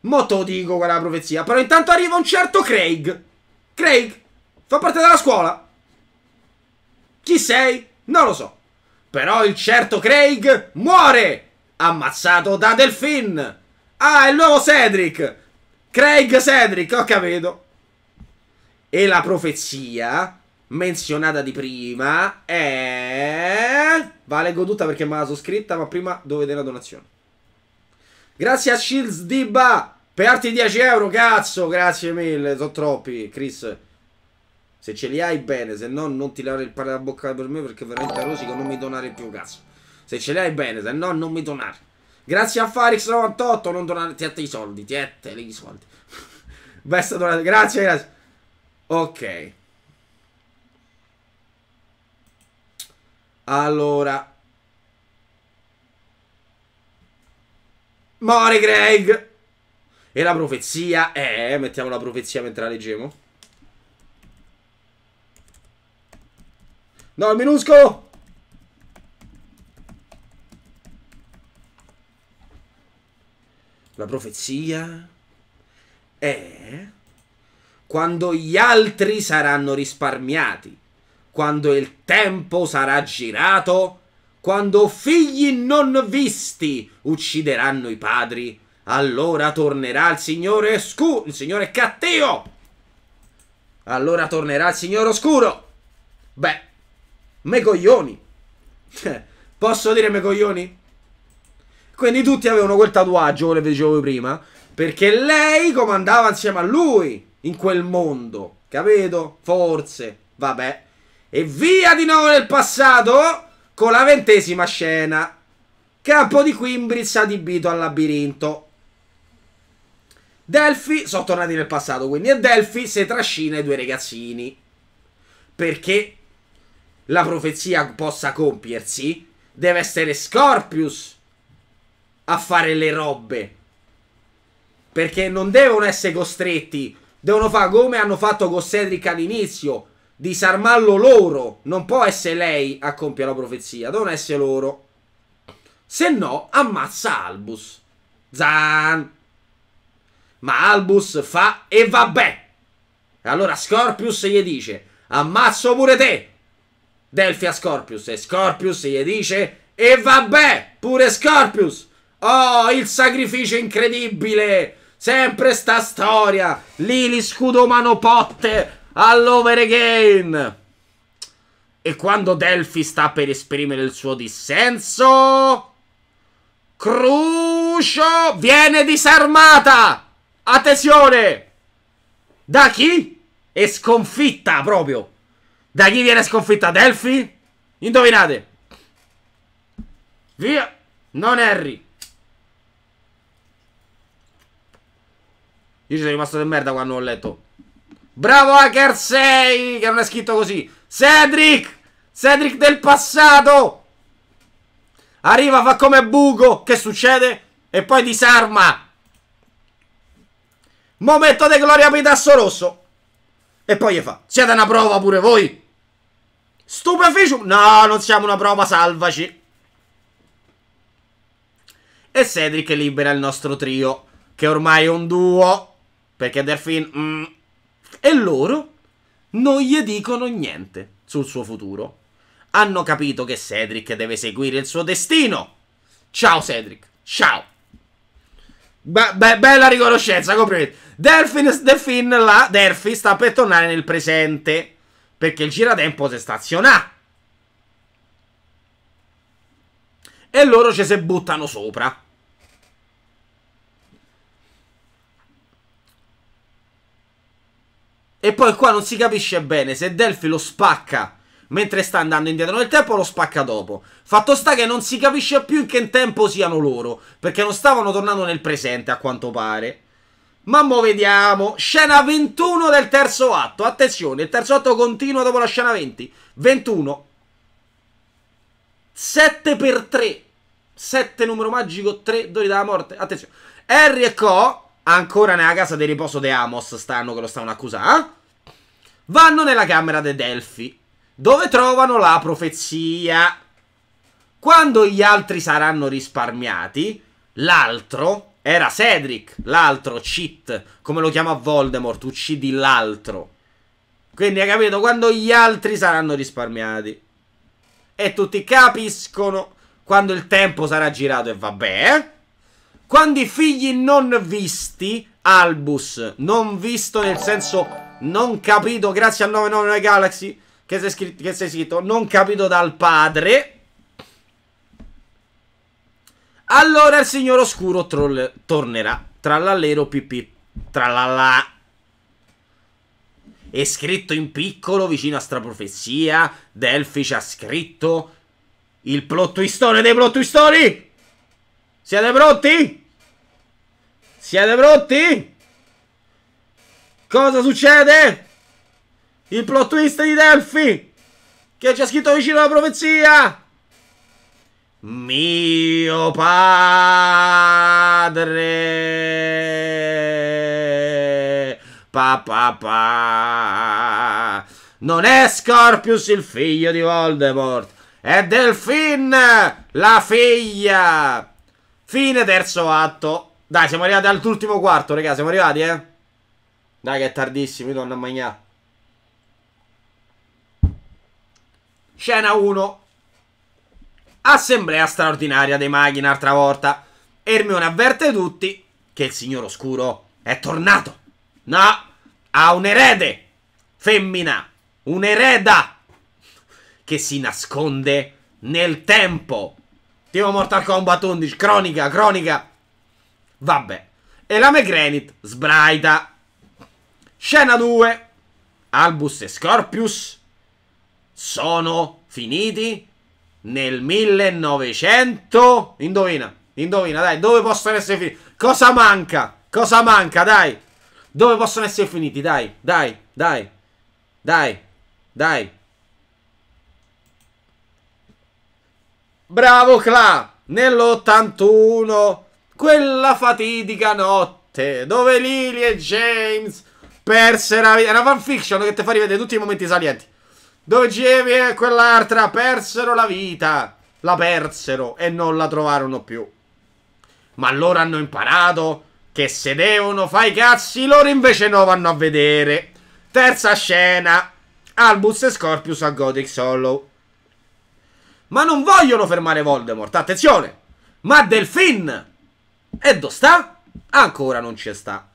Speaker 1: Molto te lo dico quella profezia. Però intanto arriva un certo Craig. Craig, fa parte della scuola. Chi sei? Non lo so. Però il certo Craig muore! Ammazzato da Delfin! Ah, è il nuovo Cedric! Craig Cedric, ho capito. E la profezia menzionata di prima è... leggo tutta perché me la sono scritta, ma prima dovete la donazione. Grazie a Shields Diba per altri 10 euro, cazzo! Grazie mille, sono troppi, Chris. Se ce li hai bene, se no non tirare il pane da bocca per me perché veramente rosico non mi donare più cazzo. Se ce li hai bene, se no non mi donare. Grazie a Farix98 non donare, tiette i soldi, tiette i soldi. Besta donata, grazie, grazie. Ok. Allora. Mori Greg! E la profezia è... Eh, mettiamo la profezia mentre la leggiamo. No, il minuscolo! La profezia è quando gli altri saranno risparmiati, quando il tempo sarà girato, quando figli non visti uccideranno i padri, allora tornerà il signore scu- il signore cattivo! Allora tornerà il signore oscuro! Beh, me coglioni. Cioè, posso dire me coglioni? Quindi tutti avevano quel tatuaggio, come vi dicevo prima, perché lei comandava insieme a lui in quel mondo, capito? Forse, vabbè. E via di nuovo nel passato con la ventesima scena. Campo di Quimbris adibito al labirinto. Delphi sono tornati nel passato, quindi e Delphi si trascina i due ragazzini. Perché la profezia possa compiersi, deve essere Scorpius a fare le robe. Perché non devono essere costretti, devono fare come hanno fatto con Cedric all'inizio, disarmarlo loro. Non può essere lei a compiere la profezia, devono essere loro. Se no, ammazza Albus. Zan. Ma Albus fa e vabbè. E Allora Scorpius gli dice: Ammazzo pure te. Delphi a Scorpius e Scorpius gli dice e vabbè, pure Scorpius. Oh, il sacrificio incredibile. Sempre sta storia. Lili scudo mano potte all'over again. E quando Delphi sta per esprimere il suo dissenso, Crucio viene disarmata. Attenzione! Da chi? E sconfitta proprio. Da chi viene sconfitta Delphi? Indovinate. Via. Non Harry. Io ci sono rimasto di merda quando ho letto. Bravo Hacker 6 che non è scritto così. Cedric! Cedric del passato! Arriva, fa come buco. Che succede? E poi disarma. Momento di gloria pitasso rosso. E poi gli fa. Siete una prova pure voi. Stupeficio. No, non siamo una prova, salvaci. E Cedric libera il nostro trio, che ormai è un duo, perché Delfin... Mm, e loro non gli dicono niente sul suo futuro. Hanno capito che Cedric deve seguire il suo destino. Ciao Cedric, ciao. Be be bella riconoscenza, complimenti. Delfin, Delfin, la Delphi sta per tornare nel presente. Perché il giratempo si staziona. Ah! E loro ci si buttano sopra. E poi qua non si capisce bene se Delphi lo spacca mentre sta andando indietro nel tempo lo spacca dopo. Fatto sta che non si capisce più in che tempo siano loro, perché non stavano tornando nel presente a quanto pare. Ma mo vediamo. Scena 21 del terzo atto. Attenzione, il terzo atto continua dopo la scena 20. 21. 7 per 3. 7 numero magico, 3 dori della morte. Attenzione. Harry e Co. Ancora nella casa di riposo di Amos stanno che lo stanno accusando. Eh? Vanno nella camera dei Delfi. Dove trovano la profezia. Quando gli altri saranno risparmiati, l'altro, era Cedric, l'altro, cheat, come lo chiama Voldemort, uccidi l'altro. Quindi hai capito, quando gli altri saranno risparmiati. E tutti capiscono quando il tempo sarà girato e vabbè. Eh? Quando i figli non visti, Albus, non visto nel senso non capito grazie al 999 Galaxy che si è scritto, non capito dal padre allora il signor oscuro troll tornerà. Trallallero pipì. Tra Trallallà. È scritto in piccolo vicino a Straprofezia. Delphi ci ha scritto il plot twistone dei plot twistoni. Siete pronti? Siete pronti? Cosa succede? Il plot twist di Delphi che ci ha scritto vicino alla profezia mio padre. Papà. Pa, pa. Non è Scorpius il figlio di Voldemort, è Delfin la figlia. Fine terzo atto. Dai, siamo arrivati all'ultimo quarto, raga, siamo arrivati, eh. Dai che è tardissimo, io torno a mangiare. Scena 1. Assemblea straordinaria dei maghi un'altra volta. Ermione avverte tutti che il signor oscuro è tornato. No, ha un erede. Femmina. Un'ereda. Che si nasconde nel tempo. Tipo Mortal Kombat 11. Cronica, cronica. Vabbè. E la McGranit sbraita. Scena 2. Albus e Scorpius sono finiti nel 1900. Indovina, indovina, dai, dove possono essere finiti? Cosa manca? Cosa manca, dai? Dove possono essere finiti? Dai, dai, dai, dai, dai. Bravo Cla! Nell'81, quella fatidica notte dove Lily e James persero la vita. È una fanfiction che ti fa rivedere tutti i momenti salienti. Dove Jamie e quell'altra persero la vita. La persero e non la trovarono più. Ma loro hanno imparato che se devono fare i cazzi, loro invece no vanno a vedere. Terza scena. Albus e Scorpius a Gothic Solo. Ma non vogliono fermare Voldemort, attenzione! Ma Delfin! E dove sta? Ancora non ci sta.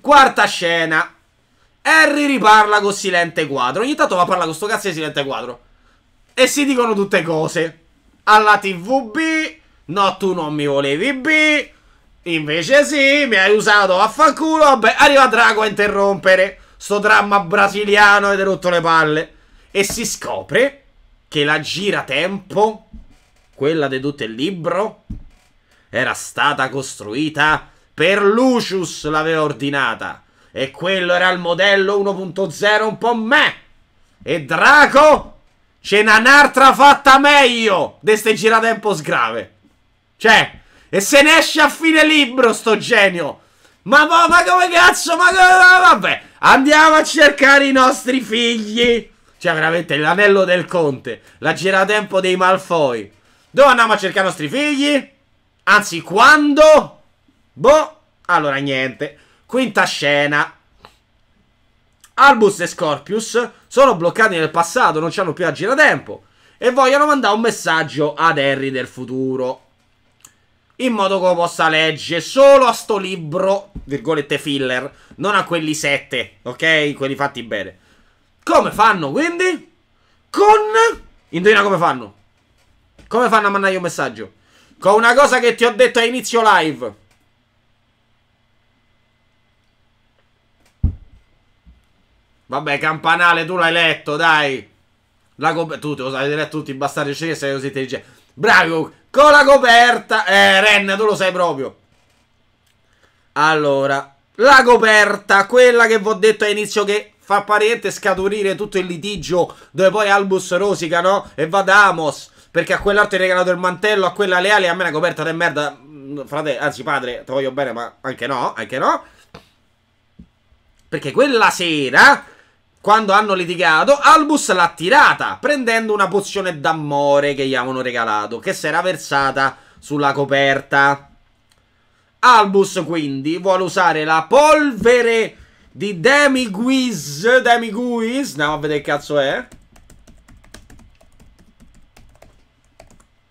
Speaker 1: Quarta scena. Harry riparla con Silente Quadro. Ogni tanto va a parlare con sto cazzo di Silente Quadro. E si dicono tutte cose. Alla TVB, no tu non mi volevi B, invece sì, mi hai usato, vaffanculo, vabbè, arriva Drago a interrompere sto dramma brasiliano ed è rotto le palle. E si scopre che la gira tempo, quella di tutto il libro, era stata costruita per Lucius, l'aveva ordinata. E quello era il modello 1.0 un po' me. E Draco ce n'ha un'altra fatta meglio di ste girate in posgrave. Cioè, e se ne esce a fine libro sto genio. Ma, ma, ma come cazzo, ma come, vabbè. Andiamo a cercare i nostri figli. Cioè, veramente, l'anello del conte. La giratempo dei Malfoy. Dove andiamo a cercare i nostri figli? Anzi, quando? Boh. Allora, niente. Quinta scena. Albus e Scorpius sono bloccati nel passato, non hanno più a giratempo e vogliono mandare un messaggio ad Harry del futuro. In modo che lo possa leggere solo a sto libro, virgolette filler, non a quelli sette, ok? Quelli fatti bene. Come fanno quindi? Con... Indovina come fanno. Come fanno a mandargli un messaggio? Con una cosa che ti ho detto a inizio live. Vabbè, campanale, tu l'hai letto, dai. La coperta. Tu lo avete letto tutti, bastate scese, sei così intelligente. Bravo, con la coperta. Eh, Ren, tu lo sai proprio. Allora, la coperta, quella che vi ho detto all'inizio che fa parente scaturire tutto il litigio dove poi Albus rosica, no? E va da Amos. Perché a quell'altro hai regalato il mantello, a quella leale, a me la coperta di merda. Mm, frate, anzi padre, ti voglio bene, ma anche no, anche no. Perché quella sera quando hanno litigato, Albus l'ha tirata, prendendo una pozione d'amore che gli avevano regalato, che si era versata sulla coperta. Albus quindi vuole usare la polvere di Demiguis. Demiguis, andiamo a vedere che cazzo è.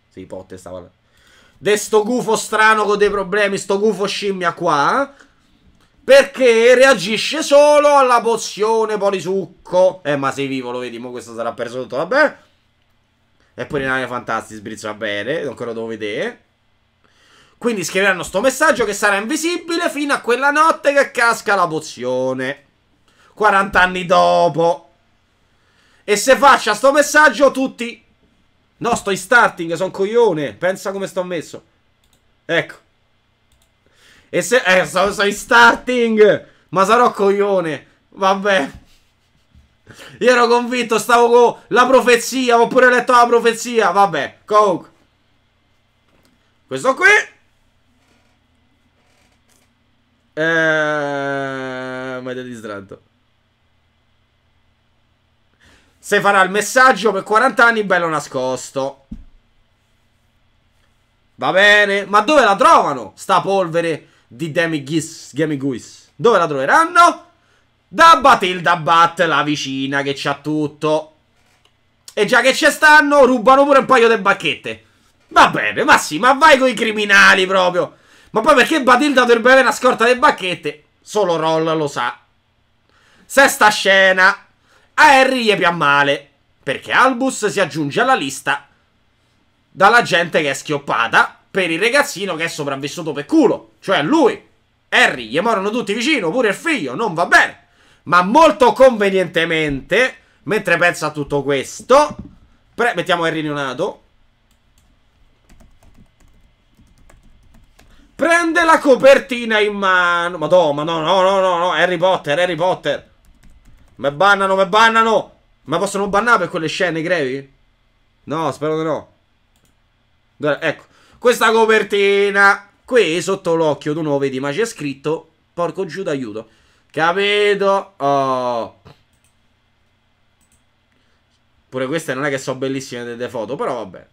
Speaker 1: Si, potte stava là. De sto gufo strano con dei problemi, sto gufo scimmia qua. Perché reagisce solo alla pozione polisucco. Eh, ma sei vivo, lo vedi, mo questo sarà perso tutto, vabbè. E poi aria fantastica sbrizza bene, non ancora devo vedere. Quindi scriveranno sto messaggio che sarà invisibile fino a quella notte che casca la pozione. 40 anni dopo. E se faccia sto messaggio tutti... No, sto in starting, sono coglione. Pensa come sto messo. Ecco. E se... Eh, sono, sono in starting! Ma sarò coglione! Vabbè. Io ero convinto, stavo con la profezia, ho pure letto la profezia. Vabbè, comunque. Questo qui. Ehm, mi avete distratto. Se farà il messaggio per 40 anni, bello nascosto. Va bene, ma dove la trovano? Sta polvere di Demigis, Demiguis. Dove la troveranno? Da Batilda Bat, la vicina che c'ha tutto. E già che ci stanno, rubano pure un paio di bacchette. Va bene, ma sì, ma vai con i criminali proprio. Ma poi perché Batilda dovrebbe avere una scorta di bacchette? Solo Roll lo sa. Sesta scena. A Harry gli pian male. Perché Albus si aggiunge alla lista dalla gente che è schioppata per il ragazzino che è sopravvissuto per culo, cioè lui. Harry, gli morono tutti vicino, pure il figlio, non va bene. Ma molto convenientemente, mentre pensa a tutto questo, mettiamo Harry neonato. Prende la copertina in mano. Madonna, no, no, no, no, no, Harry Potter, Harry Potter. Me bannano, me bannano. Ma possono bannare per quelle scene grevi? No, spero di no. Ecco, questa copertina. Qui sotto l'occhio tu non vedi, ma c'è scritto Porco giù d'aiuto. Capito? Oh. Pure queste non è che sono bellissime delle foto, però vabbè.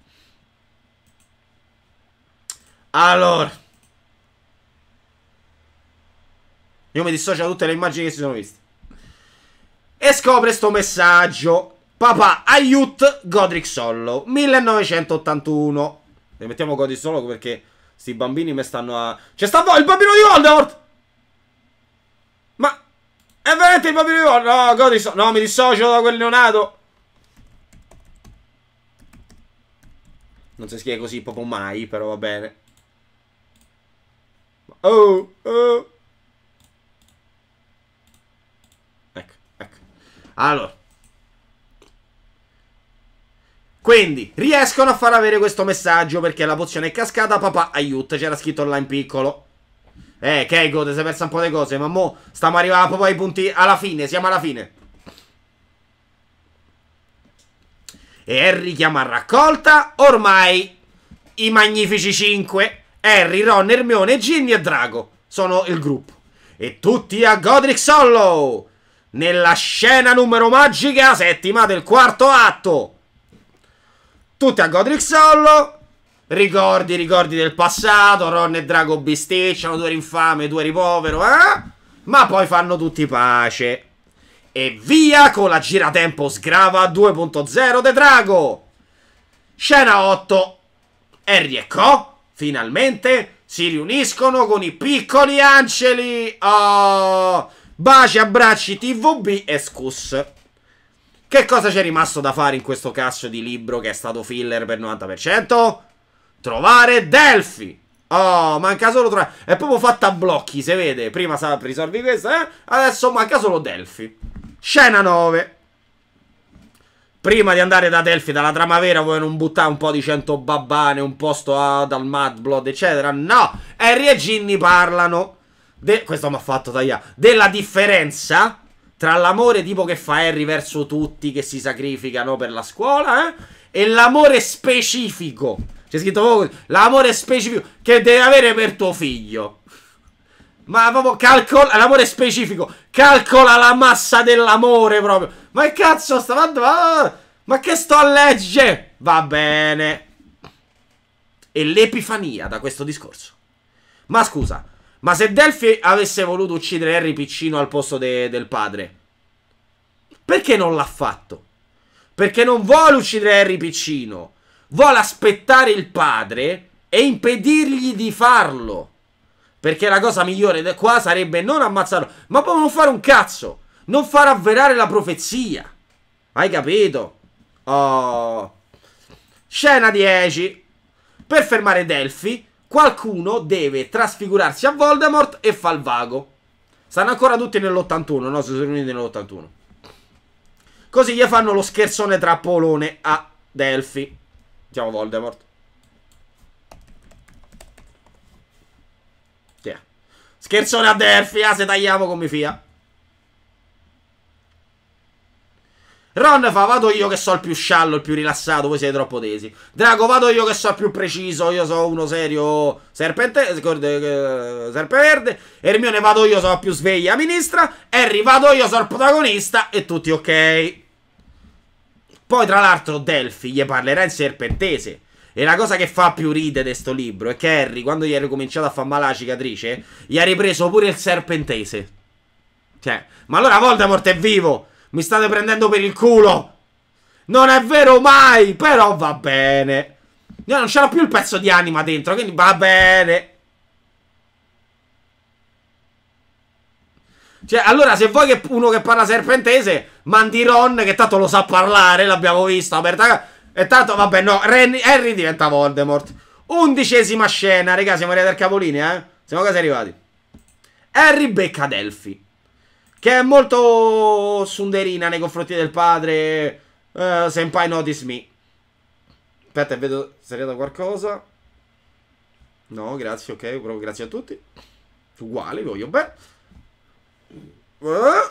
Speaker 1: Allora. Io mi dissocio da tutte le immagini che si sono viste. E scopre sto messaggio. Papà, aiut Godric Sollo, 1981. Ne mettiamo Cody solo perché sti bambini mi stanno a... C'è sta il bambino di Voldemort! Ma... È veramente il bambino di Voldemort? No, Cody so... No, mi dissocio da quel neonato! Non si scrive così proprio mai, però va bene. Oh, oh. Ecco, ecco. Allora. Quindi riescono a far avere questo messaggio perché la pozione è cascata, papà aiuta, c'era scritto là in piccolo. Eh, Keiko, ti sei persa un po' di cose, ma mo stiamo arrivando proprio ai punti alla fine, siamo alla fine. E Harry chiama a raccolta, ormai i magnifici 5, Harry, Ron, Ermione, Ginny e Drago, sono il gruppo. E tutti a Godric Solo, nella scena numero magica settima del quarto atto tutti a Godric Solo. Ricordi, ricordi del passato, Ron e Drago bisticciano, due rinfame, due ripovero, eh? Ma poi fanno tutti pace. E via con la giratempo sgrava 2.0 de Drago. Scena 8. Harry e Co, finalmente, si riuniscono con i piccoli angeli. Oh, baci, abbracci, TVB e Scus. Che cosa c'è rimasto da fare in questo cazzo di libro che è stato filler per il 90%? Trovare Delphi! Oh, manca solo trovare... È proprio fatta a blocchi, si vede. Prima risolvi questo, eh? Adesso manca solo Delphi. Scena 9. Prima di andare da Delphi, dalla Tramavera, vuoi non buttare un po' di cento babbane, un posto a, dal Mad Blood, eccetera? No! Harry e Ginny parlano... De... questo mi ha fatto tagliare. Della differenza tra l'amore tipo che fa Harry verso tutti che si sacrificano per la scuola, eh? E l'amore specifico. C'è scritto proprio l'amore specifico che devi avere per tuo figlio. Ma proprio calcola l'amore specifico, calcola la massa dell'amore proprio. Ma che cazzo sta fatto? Ah, ma che sto a legge? Va bene. E l'epifania da questo discorso. Ma scusa, ma se Delphi avesse voluto uccidere Harry Piccino al posto de del padre, perché non l'ha fatto? Perché non vuole uccidere Harry Piccino, vuole aspettare il padre e impedirgli di farlo. Perché la cosa migliore da qua sarebbe non ammazzarlo, ma poi non fare un cazzo, non far avverare la profezia. Hai capito? Oh. Scena 10. Per fermare Delphi, qualcuno deve trasfigurarsi a Voldemort e fa il vago. Stanno ancora tutti nell'81, no? Si sono riuniti nell'81. Così gli fanno lo scherzone trappolone a Delphi. Siamo Voldemort. Yeah. Scherzone a Delphi, ah, se tagliamo come fia. Ron fa, vado io che so il più sciallo, il più rilassato, voi siete troppo tesi. Drago, vado io che so il più preciso, io so uno serio serpente, eh, eh serpe verde. Ermione, vado io, so la più sveglia ministra. Harry, vado io, so il protagonista. E tutti ok. Poi, tra l'altro, Delphi gli parlerà in serpentese. E la cosa che fa più ride di sto libro è che Harry, quando gli ha ricominciato a far male la cicatrice, gli ha ripreso pure il serpentese. Cioè, ma allora Voldemort è vivo! Mi state prendendo per il culo! Non è vero mai! Però va bene. Io non c'era più il pezzo di anima dentro, quindi va bene. Cioè, allora, se vuoi che uno che parla serpentese, mandi Ron, che tanto lo sa parlare, l'abbiamo visto, aperta... E tanto, vabbè, no, Ren... Harry diventa Voldemort. Undicesima scena, raga, siamo arrivati al capolinea, eh? Siamo quasi arrivati. Harry becca Delphi. Che è molto sunderina nei confronti del padre. Uh, senpai notice me. Aspetta, vedo se arriva qualcosa. No, grazie, ok, proprio grazie a tutti. Uguale, voglio bene. Uh.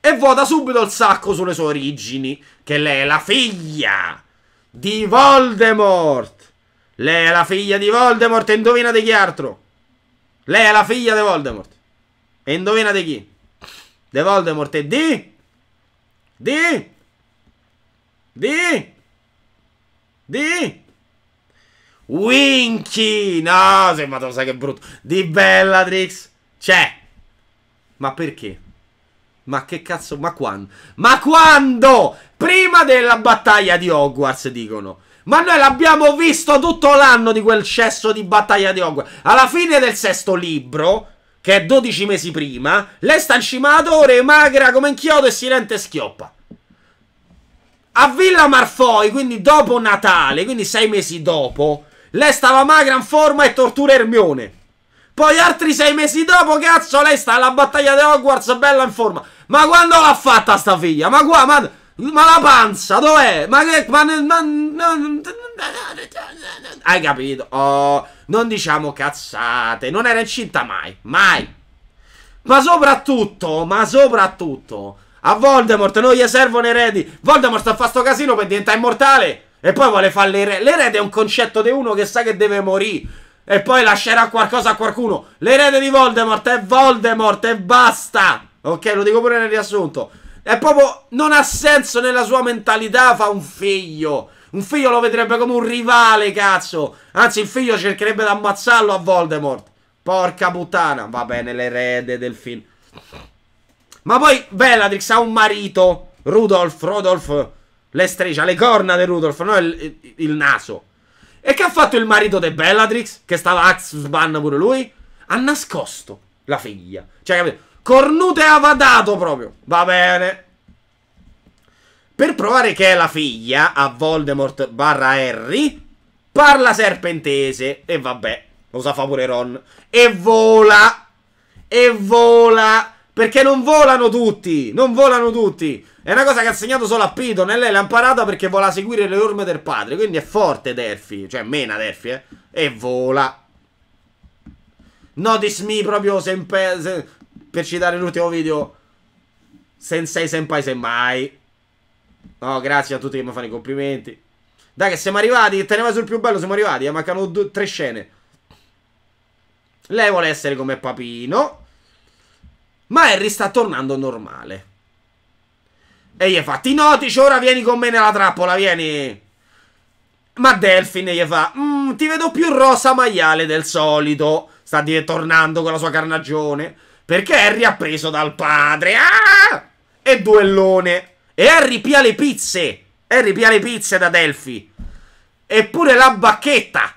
Speaker 1: E vuota subito il sacco sulle sue origini. Che lei è la figlia di Voldemort. Lei è la figlia di Voldemort, indovina di chi altro. Lei è la figlia di Voldemort. E indovina di chi? De Voldemort e di? Di? Di? Di? Winky! No, se ma sai che brutto. Di Bellatrix. C'è. Ma perché? Ma che cazzo? Ma quando? Ma quando? Prima della battaglia di Hogwarts, dicono. Ma noi l'abbiamo visto tutto l'anno di quel cesso di battaglia di Hogwarts. Alla fine del sesto libro, che è 12 mesi prima, lei sta al cimatore, magra come un chiodo e silente schioppa. A Villa Marfoi, quindi dopo Natale, quindi sei mesi dopo, lei stava magra in forma e tortura Ermione. Poi altri sei mesi dopo, cazzo, lei sta alla battaglia di Hogwarts bella in forma. Ma quando l'ha fatta sta figlia? Ma qua, ma... Ma la panza, dov'è? Ma che... Ma, ma, ma, hai capito? Oh, non diciamo cazzate. Non era incinta mai. Mai. Ma soprattutto, ma soprattutto... A Voldemort non gli servono eredi. Voldemort sta a fare sto casino per diventare immortale. E poi vuole fare l'erede. L'erede è un concetto di uno che sa che deve morire. E poi lascerà qualcosa a qualcuno. L'erede di Voldemort è Voldemort e basta. Ok, lo dico pure nel riassunto. È proprio... Non ha senso nella sua mentalità fa un figlio. Un figlio lo vedrebbe come un rivale, cazzo. Anzi, il figlio cercherebbe di ammazzarlo a Voldemort. Porca puttana. Va bene, l'erede del film. Ma poi Bellatrix ha un marito. Rudolf, Rodolf. Le striscia, le corna di Rudolf, no il, il, il naso. E che ha fatto il marito di Bellatrix? Che stava Axban pure lui? Ha nascosto la figlia. Cioè, capito? Cornute avadato proprio. Va bene. Per provare che è la figlia a Voldemort barra Harry, parla serpentese. E vabbè, lo sa fa pure Ron. E vola. E vola. Perché non volano tutti. Non volano tutti. È una cosa che ha segnato solo a Piton e lei l'ha imparata perché vuole seguire le orme del padre. Quindi è forte Derfi. Cioè, mena Derfi, eh. E vola. Notice me proprio sempre... Se, per citare l'ultimo video, Sensei Senpai semmai No, grazie a tutti che mi fanno i complimenti. Dai, che siamo arrivati. Te ne sul più bello. Siamo arrivati. Eh, mancano due, tre scene. Lei vuole essere come Papino. Ma Harry sta tornando normale. E gli fa: Ti notici, ora vieni con me nella trappola. Vieni. Ma Delphine gli fa: mm, Ti vedo più rosa maiale del solito. Sta tornando con la sua carnagione. Perché Harry ha preso dal padre. Ah! E duellone. E Harry pia le pizze. Harry pia le pizze da Delphi. Eppure la bacchetta.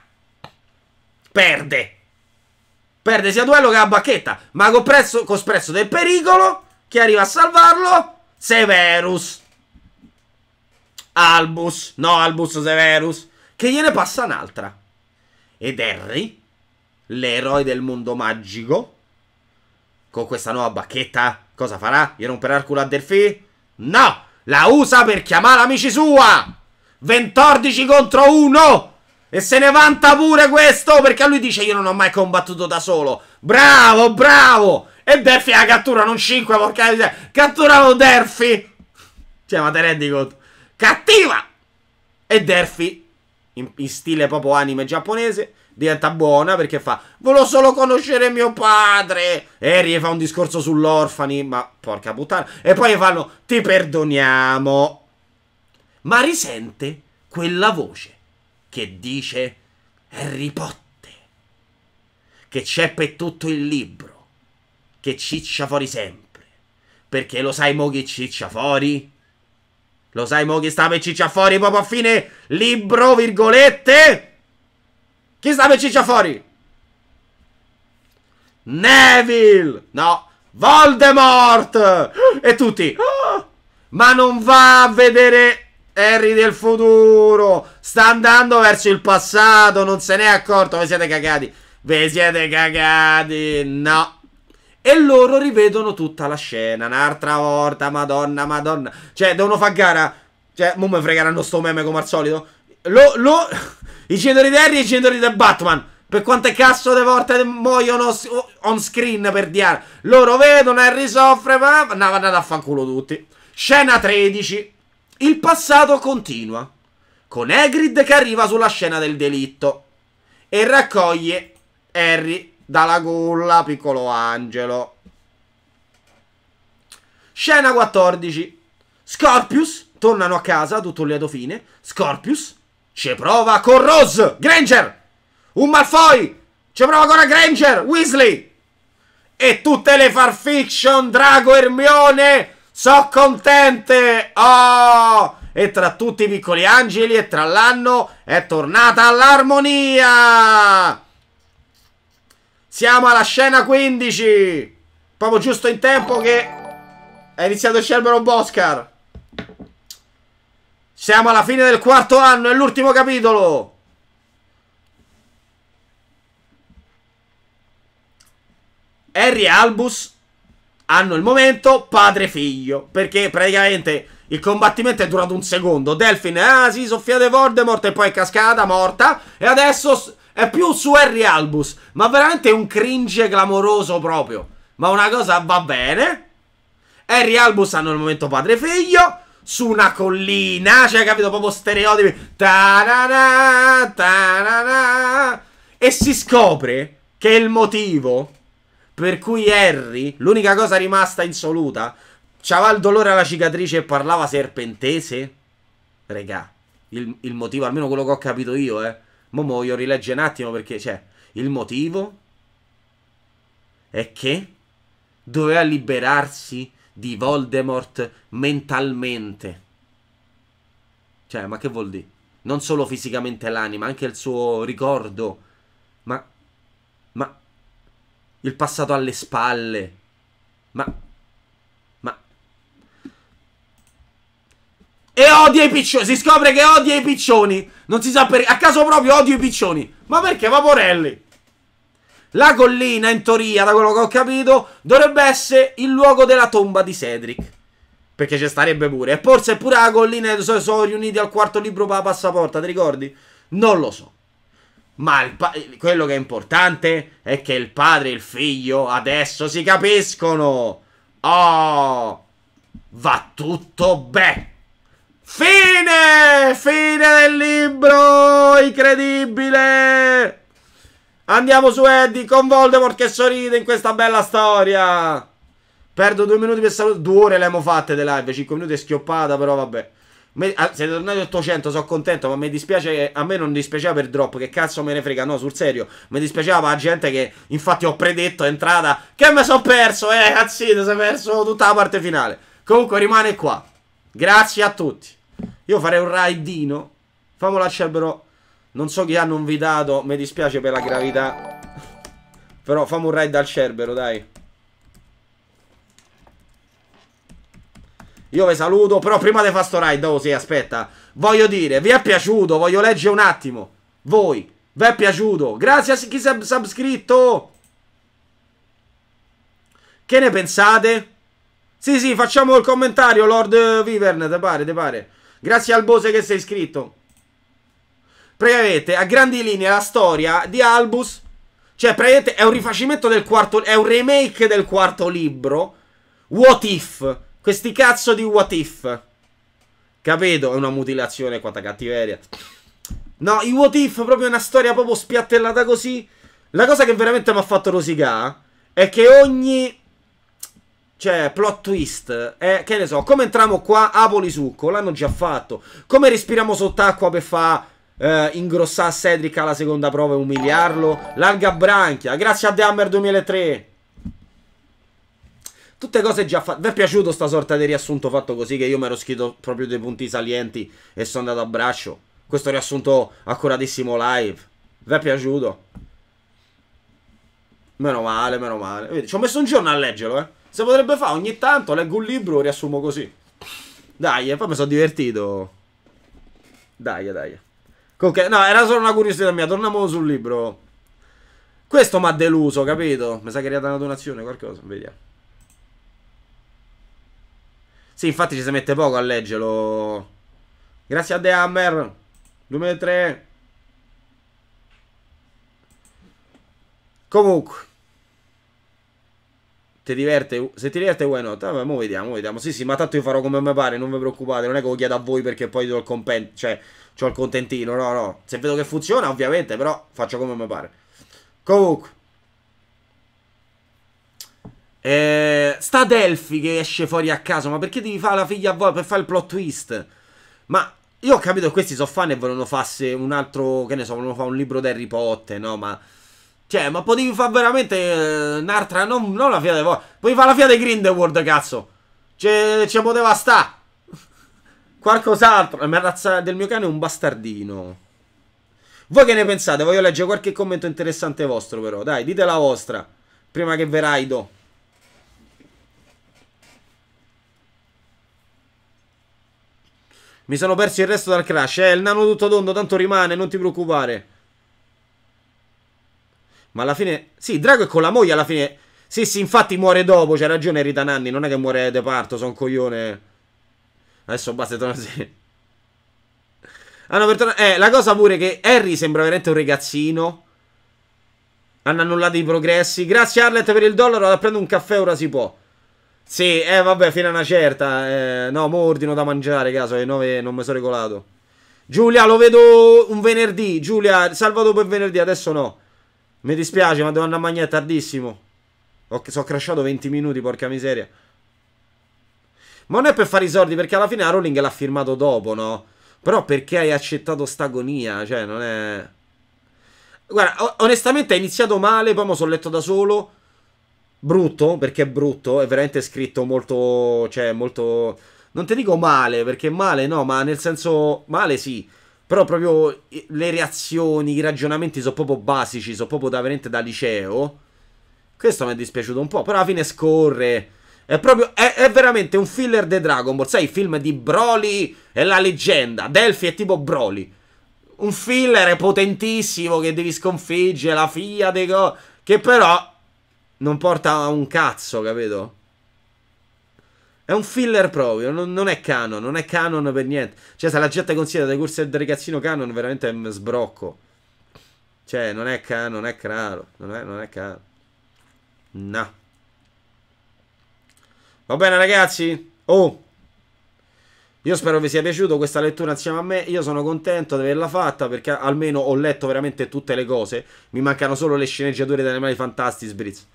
Speaker 1: Perde. Perde sia duello che la bacchetta. Ma con prezzo, con prezzo del pericolo. Chi arriva a salvarlo? Severus. Albus. No, Albus Severus. Che gliene passa un'altra. Ed Harry, l'eroe del mondo magico, con questa nuova bacchetta? Cosa farà? Gli romperà il culo a Delphi? No! La usa per chiamare amici sua! 14 contro 1! E se ne vanta pure questo perché lui dice io non ho mai combattuto da solo. Bravo, bravo! E Delphi la ah, cattura, non 5, porca miseria. Catturano Delphi! Cioè, ma te rendi conto? Cattiva! E Delphi, in, in stile proprio anime giapponese, diventa buona perché fa volevo solo conoscere mio padre E Harry fa un discorso sull'orfani ma porca puttana e poi fanno ti perdoniamo ma risente quella voce che dice Harry Potter che c'è per tutto il libro che ciccia fuori sempre perché lo sai mo che ciccia fuori lo sai mo che sta per ciccia fuori proprio a fine libro virgolette chi sta per ciccia fuori? Neville! No! Voldemort! E tutti! ma non va a vedere Harry del futuro! Sta andando verso il passato! Non se n'è accorto! Ve siete cagati! Ve siete cagati! No! E loro rivedono tutta la scena. Un'altra volta, madonna, madonna. Cioè, devono far gara. Cioè, mo mi fregheranno sto meme come al solito. Lo, lo... I genitori di Harry e i genitori di Batman. Per quante cazzo di volte muoiono on screen per dire. Loro vedono, Harry soffre, ma... No, andate a fanculo tutti. Scena 13. Il passato continua. Con Hagrid che arriva sulla scena del delitto. E raccoglie Harry dalla culla, piccolo angelo. Scena 14. Scorpius. Tornano a casa, tutto lieto fine. Scorpius ci prova con Rose, Granger, un Malfoy, ci prova ancora Granger, Weasley e tutte le farfiction, fiction, Drago, Ermione, so contente, oh! E tra tutti i piccoli angeli e tra l'anno è tornata l'armonia! Siamo alla scena 15, proprio giusto in tempo che è iniziato il Cerbero Boscar. Siamo alla fine del quarto anno, è l'ultimo capitolo. Harry e Albus hanno il momento padre figlio, perché praticamente il combattimento è durato un secondo. Delphine, ah sì, Sofia de Voldemort e poi è cascata, morta, e adesso è più su Harry Albus, ma veramente un cringe clamoroso proprio. Ma una cosa va bene. Harry e Albus hanno il momento padre figlio su una collina, cioè capito, proprio stereotipi. Ta-na-na, ta-na-na. E si scopre che il motivo per cui Harry, l'unica cosa rimasta insoluta, c'aveva il dolore alla cicatrice e parlava serpentese. Regà, il, il motivo, almeno quello che ho capito io, eh. Mo voglio rileggere un attimo perché, cioè, il motivo è che doveva liberarsi di Voldemort mentalmente. Cioè, ma che vuol dire? Non solo fisicamente l'anima, anche il suo ricordo. Ma... Ma... Il passato alle spalle. Ma... Ma... E odia i piccioni! Si scopre che odia i piccioni! Non si sa perché... A caso proprio odio i piccioni! Ma perché, Vaporelli? La collina in teoria, da quello che ho capito, dovrebbe essere il luogo della tomba di Cedric. Perché ci starebbe pure. E forse pure la collina sono, sono riuniti al quarto libro per la passaporta, ti ricordi? Non lo so. Ma quello che è importante è che il padre e il figlio adesso si capiscono. Oh, va tutto bene. Fine! Fine del libro! Incredibile! Andiamo su Eddie con Voldemort che sorride in questa bella storia. Perdo due minuti per salutare. Due ore le abbiamo fatte delle live. 5 minuti è schioppata, però vabbè. Me, ah, siete tornati 800, sono contento, ma mi dispiace che a me non dispiaceva per drop, che cazzo me ne frega, no, sul serio, mi dispiaceva per la gente che, infatti ho predetto, è entrata, che me sono perso, eh, cazzito, si è perso tutta la parte finale. Comunque rimane qua, grazie a tutti. Io farei un raidino, famola al cerbero non so chi hanno invitato, mi dispiace per la gravità. Però fammi un raid dal Cerbero, dai. Io vi saluto, però prima di fare sto raid, oh sì, aspetta. Voglio dire, vi è piaciuto, voglio leggere un attimo. Voi, vi è piaciuto? Grazie a chi si è subscritto. Che ne pensate? Sì, sì, facciamo il commentario, Lord Vivern, te pare, te pare. Grazie al Bose che sei iscritto praticamente a grandi linee la storia di Albus. Cioè, praticamente è un rifacimento del quarto. È un remake del quarto libro. What if? Questi cazzo di what if? Capito? È una mutilazione quanta cattiveria. No, i what if proprio una storia proprio spiattellata così. La cosa che veramente mi ha fatto rosicà è che ogni cioè, plot twist. Eh, che ne so, come entriamo qua a Polisucco, l'hanno già fatto. Come respiriamo sott'acqua per fare eh, ingrossare Cedric alla seconda prova e umiliarlo. Larga branchia, grazie a The Hammer 2003. Tutte cose già fatte. Vi è piaciuto sta sorta di riassunto fatto così che io mi ero scritto proprio dei punti salienti e sono andato a braccio? Questo riassunto accuratissimo live. Vi è piaciuto? Meno male, meno male. Ci ho messo un giorno a leggerlo, eh. Se potrebbe fare ogni tanto, leggo un libro e riassumo così. Dai, eh, poi mi sono divertito. Dai, dai. Comunque, no, era solo una curiosità mia. Torniamo sul libro. Questo mi ha deluso, capito? Mi sa che era data una donazione, qualcosa. Vediamo. Sì, infatti ci si mette poco a leggerlo. Grazie a The Hammer. 2003. Comunque. Ti diverte, se ti diverte why not? Vabbè, mo vediamo, vediamo. Sì, sì, ma tanto io farò come mi pare, non vi preoccupate. Non è che lo chiedo a voi perché poi do il compenso. Cioè, C'ho il contentino, no, no. Se vedo che funziona, ovviamente, però faccio come mi pare. Comunque. Eh, sta Delphi che esce fuori a caso, ma perché devi fare la figlia a voi per fare il plot twist? Ma io ho capito che questi sono fan e vogliono farsi un altro, che ne so, vogliono fare un libro di Harry Potter, no? Ma... Cioè, ma potevi fare veramente eh, un'altra, non, non, la figlia di voi, potevi fare la figlia di Grindelwald, cazzo! Cioè, ci poteva stare! Qualcos'altro. La razza del mio cane è un bastardino. Voi che ne pensate? Voglio leggere qualche commento interessante vostro però. Dai, dite la vostra. Prima che ve raido. Mi sono perso il resto dal crash. Eh, il nano tutto tondo, tanto rimane, non ti preoccupare. Ma alla fine... Sì, Drago è con la moglie alla fine... Sì, sì, infatti muore dopo, c'è ragione Rita Nanni, non è che muore de parto, sono un coglione... Adesso basta tornare così. Hanno ah, per Eh, la cosa pure che Harry sembra veramente un ragazzino. Hanno annullato i progressi. Grazie Arlet per il dollaro, da prendo un caffè, ora si può. Sì, eh vabbè, fino a una certa. Eh, no, mo ordino da mangiare, caso, alle 9 non mi sono regolato. Giulia, lo vedo un venerdì. Giulia, salvato per venerdì, adesso no. Mi dispiace, ma devo andare a mangiare tardissimo. Ho, so crashato 20 minuti, porca miseria. Ma non è per fare i soldi, perché alla fine Rowling l'ha firmato dopo, no? Però perché hai accettato sta agonia? Cioè, non è... Guarda, onestamente è iniziato male, poi mi sono letto da solo. Brutto, perché è brutto, è veramente scritto molto... Cioè, molto... Non ti dico male, perché male no, ma nel senso... Male sì. Però proprio le reazioni, i ragionamenti sono proprio basici, sono proprio da, veramente da liceo. Questo mi è dispiaciuto un po', però alla fine scorre... È proprio, è, è, veramente un filler dei Dragon Ball. Sai, i film di Broly e la leggenda. Delphi è tipo Broly. Un filler potentissimo che devi sconfiggere, la figlia dei go... Che però non porta a un cazzo, capito? È un filler proprio, non, non, è canon, non è canon per niente. Cioè, se la gente considera dei corsi del ragazzino canon, veramente è sbrocco. Cioè, non è canon, non è craro, non è, non è canon. No. Va bene ragazzi? Oh! Io spero vi sia piaciuto questa lettura insieme a me, io sono contento di averla fatta perché almeno ho letto veramente tutte le cose, mi mancano solo le sceneggiature di Animali Fantastici Sbritz.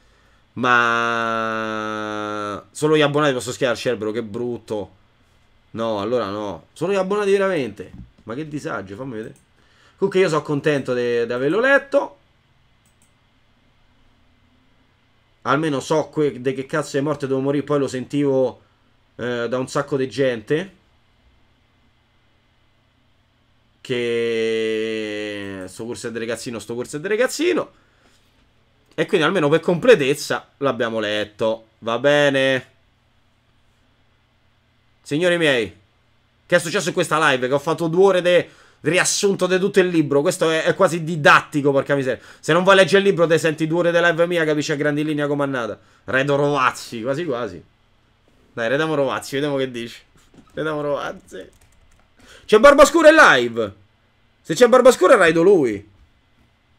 Speaker 1: Ma solo gli abbonati posso schiare al cerbero, che brutto. No, allora no, solo gli abbonati veramente. Ma che disagio, fammi vedere. Comunque io sono contento di averlo letto. almeno so que- de che cazzo è morte devo morire, poi lo sentivo eh, da un sacco di gente che sto corso del ragazzino, sto corso del ragazzino e quindi almeno per completezza l'abbiamo letto, va bene? Signori miei, che è successo in questa live? Che ho fatto due ore di... De riassunto di tutto il libro. Questo è, è quasi didattico, porca miseria. Se non vuoi leggere il libro, te senti due ore di live mia, capisci a grandi linee com'è andata. Redo Rovazzi, quasi quasi. Dai, rediamo Rovazzi, vediamo che dici. Vediamo Rovazzi. C'è Barbascura in live. Se c'è Barbascura, raido lui.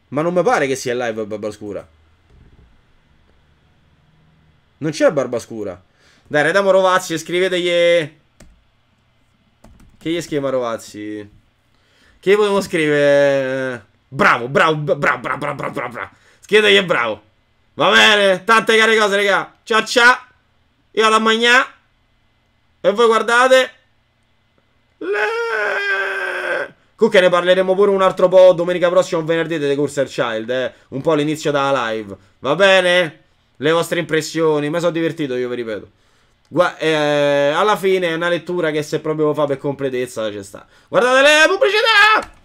Speaker 1: Ma non mi pare che sia in live Barbascura. Non c'è Barbascura. Dai, Redamo Rovazzi, scrivetegli... Che gli scrive Rovazzi? Che volevo scrivere? Bravo, bravo, bravo, bravo, bravo, bravo, bravo, bravo. Scrivete che è bravo. Va bene, tante care cose, raga. Ciao, ciao. Io alla magna. E voi guardate. Le... Comunque ne parleremo pure un altro po' domenica prossima, un venerdì, delle Cursor Child, eh. Un po' all'inizio della live. Va bene? Le vostre impressioni. Mi sono divertito, io vi ripeto. Gua- eh, alla fine è una lettura che se proprio fa per completezza ci sta. Guardate le pubblicità!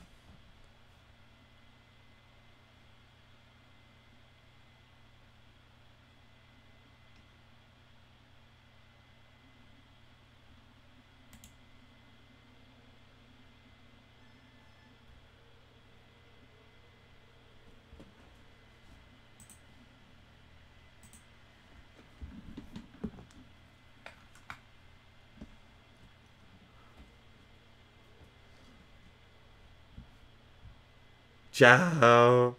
Speaker 1: Ciao.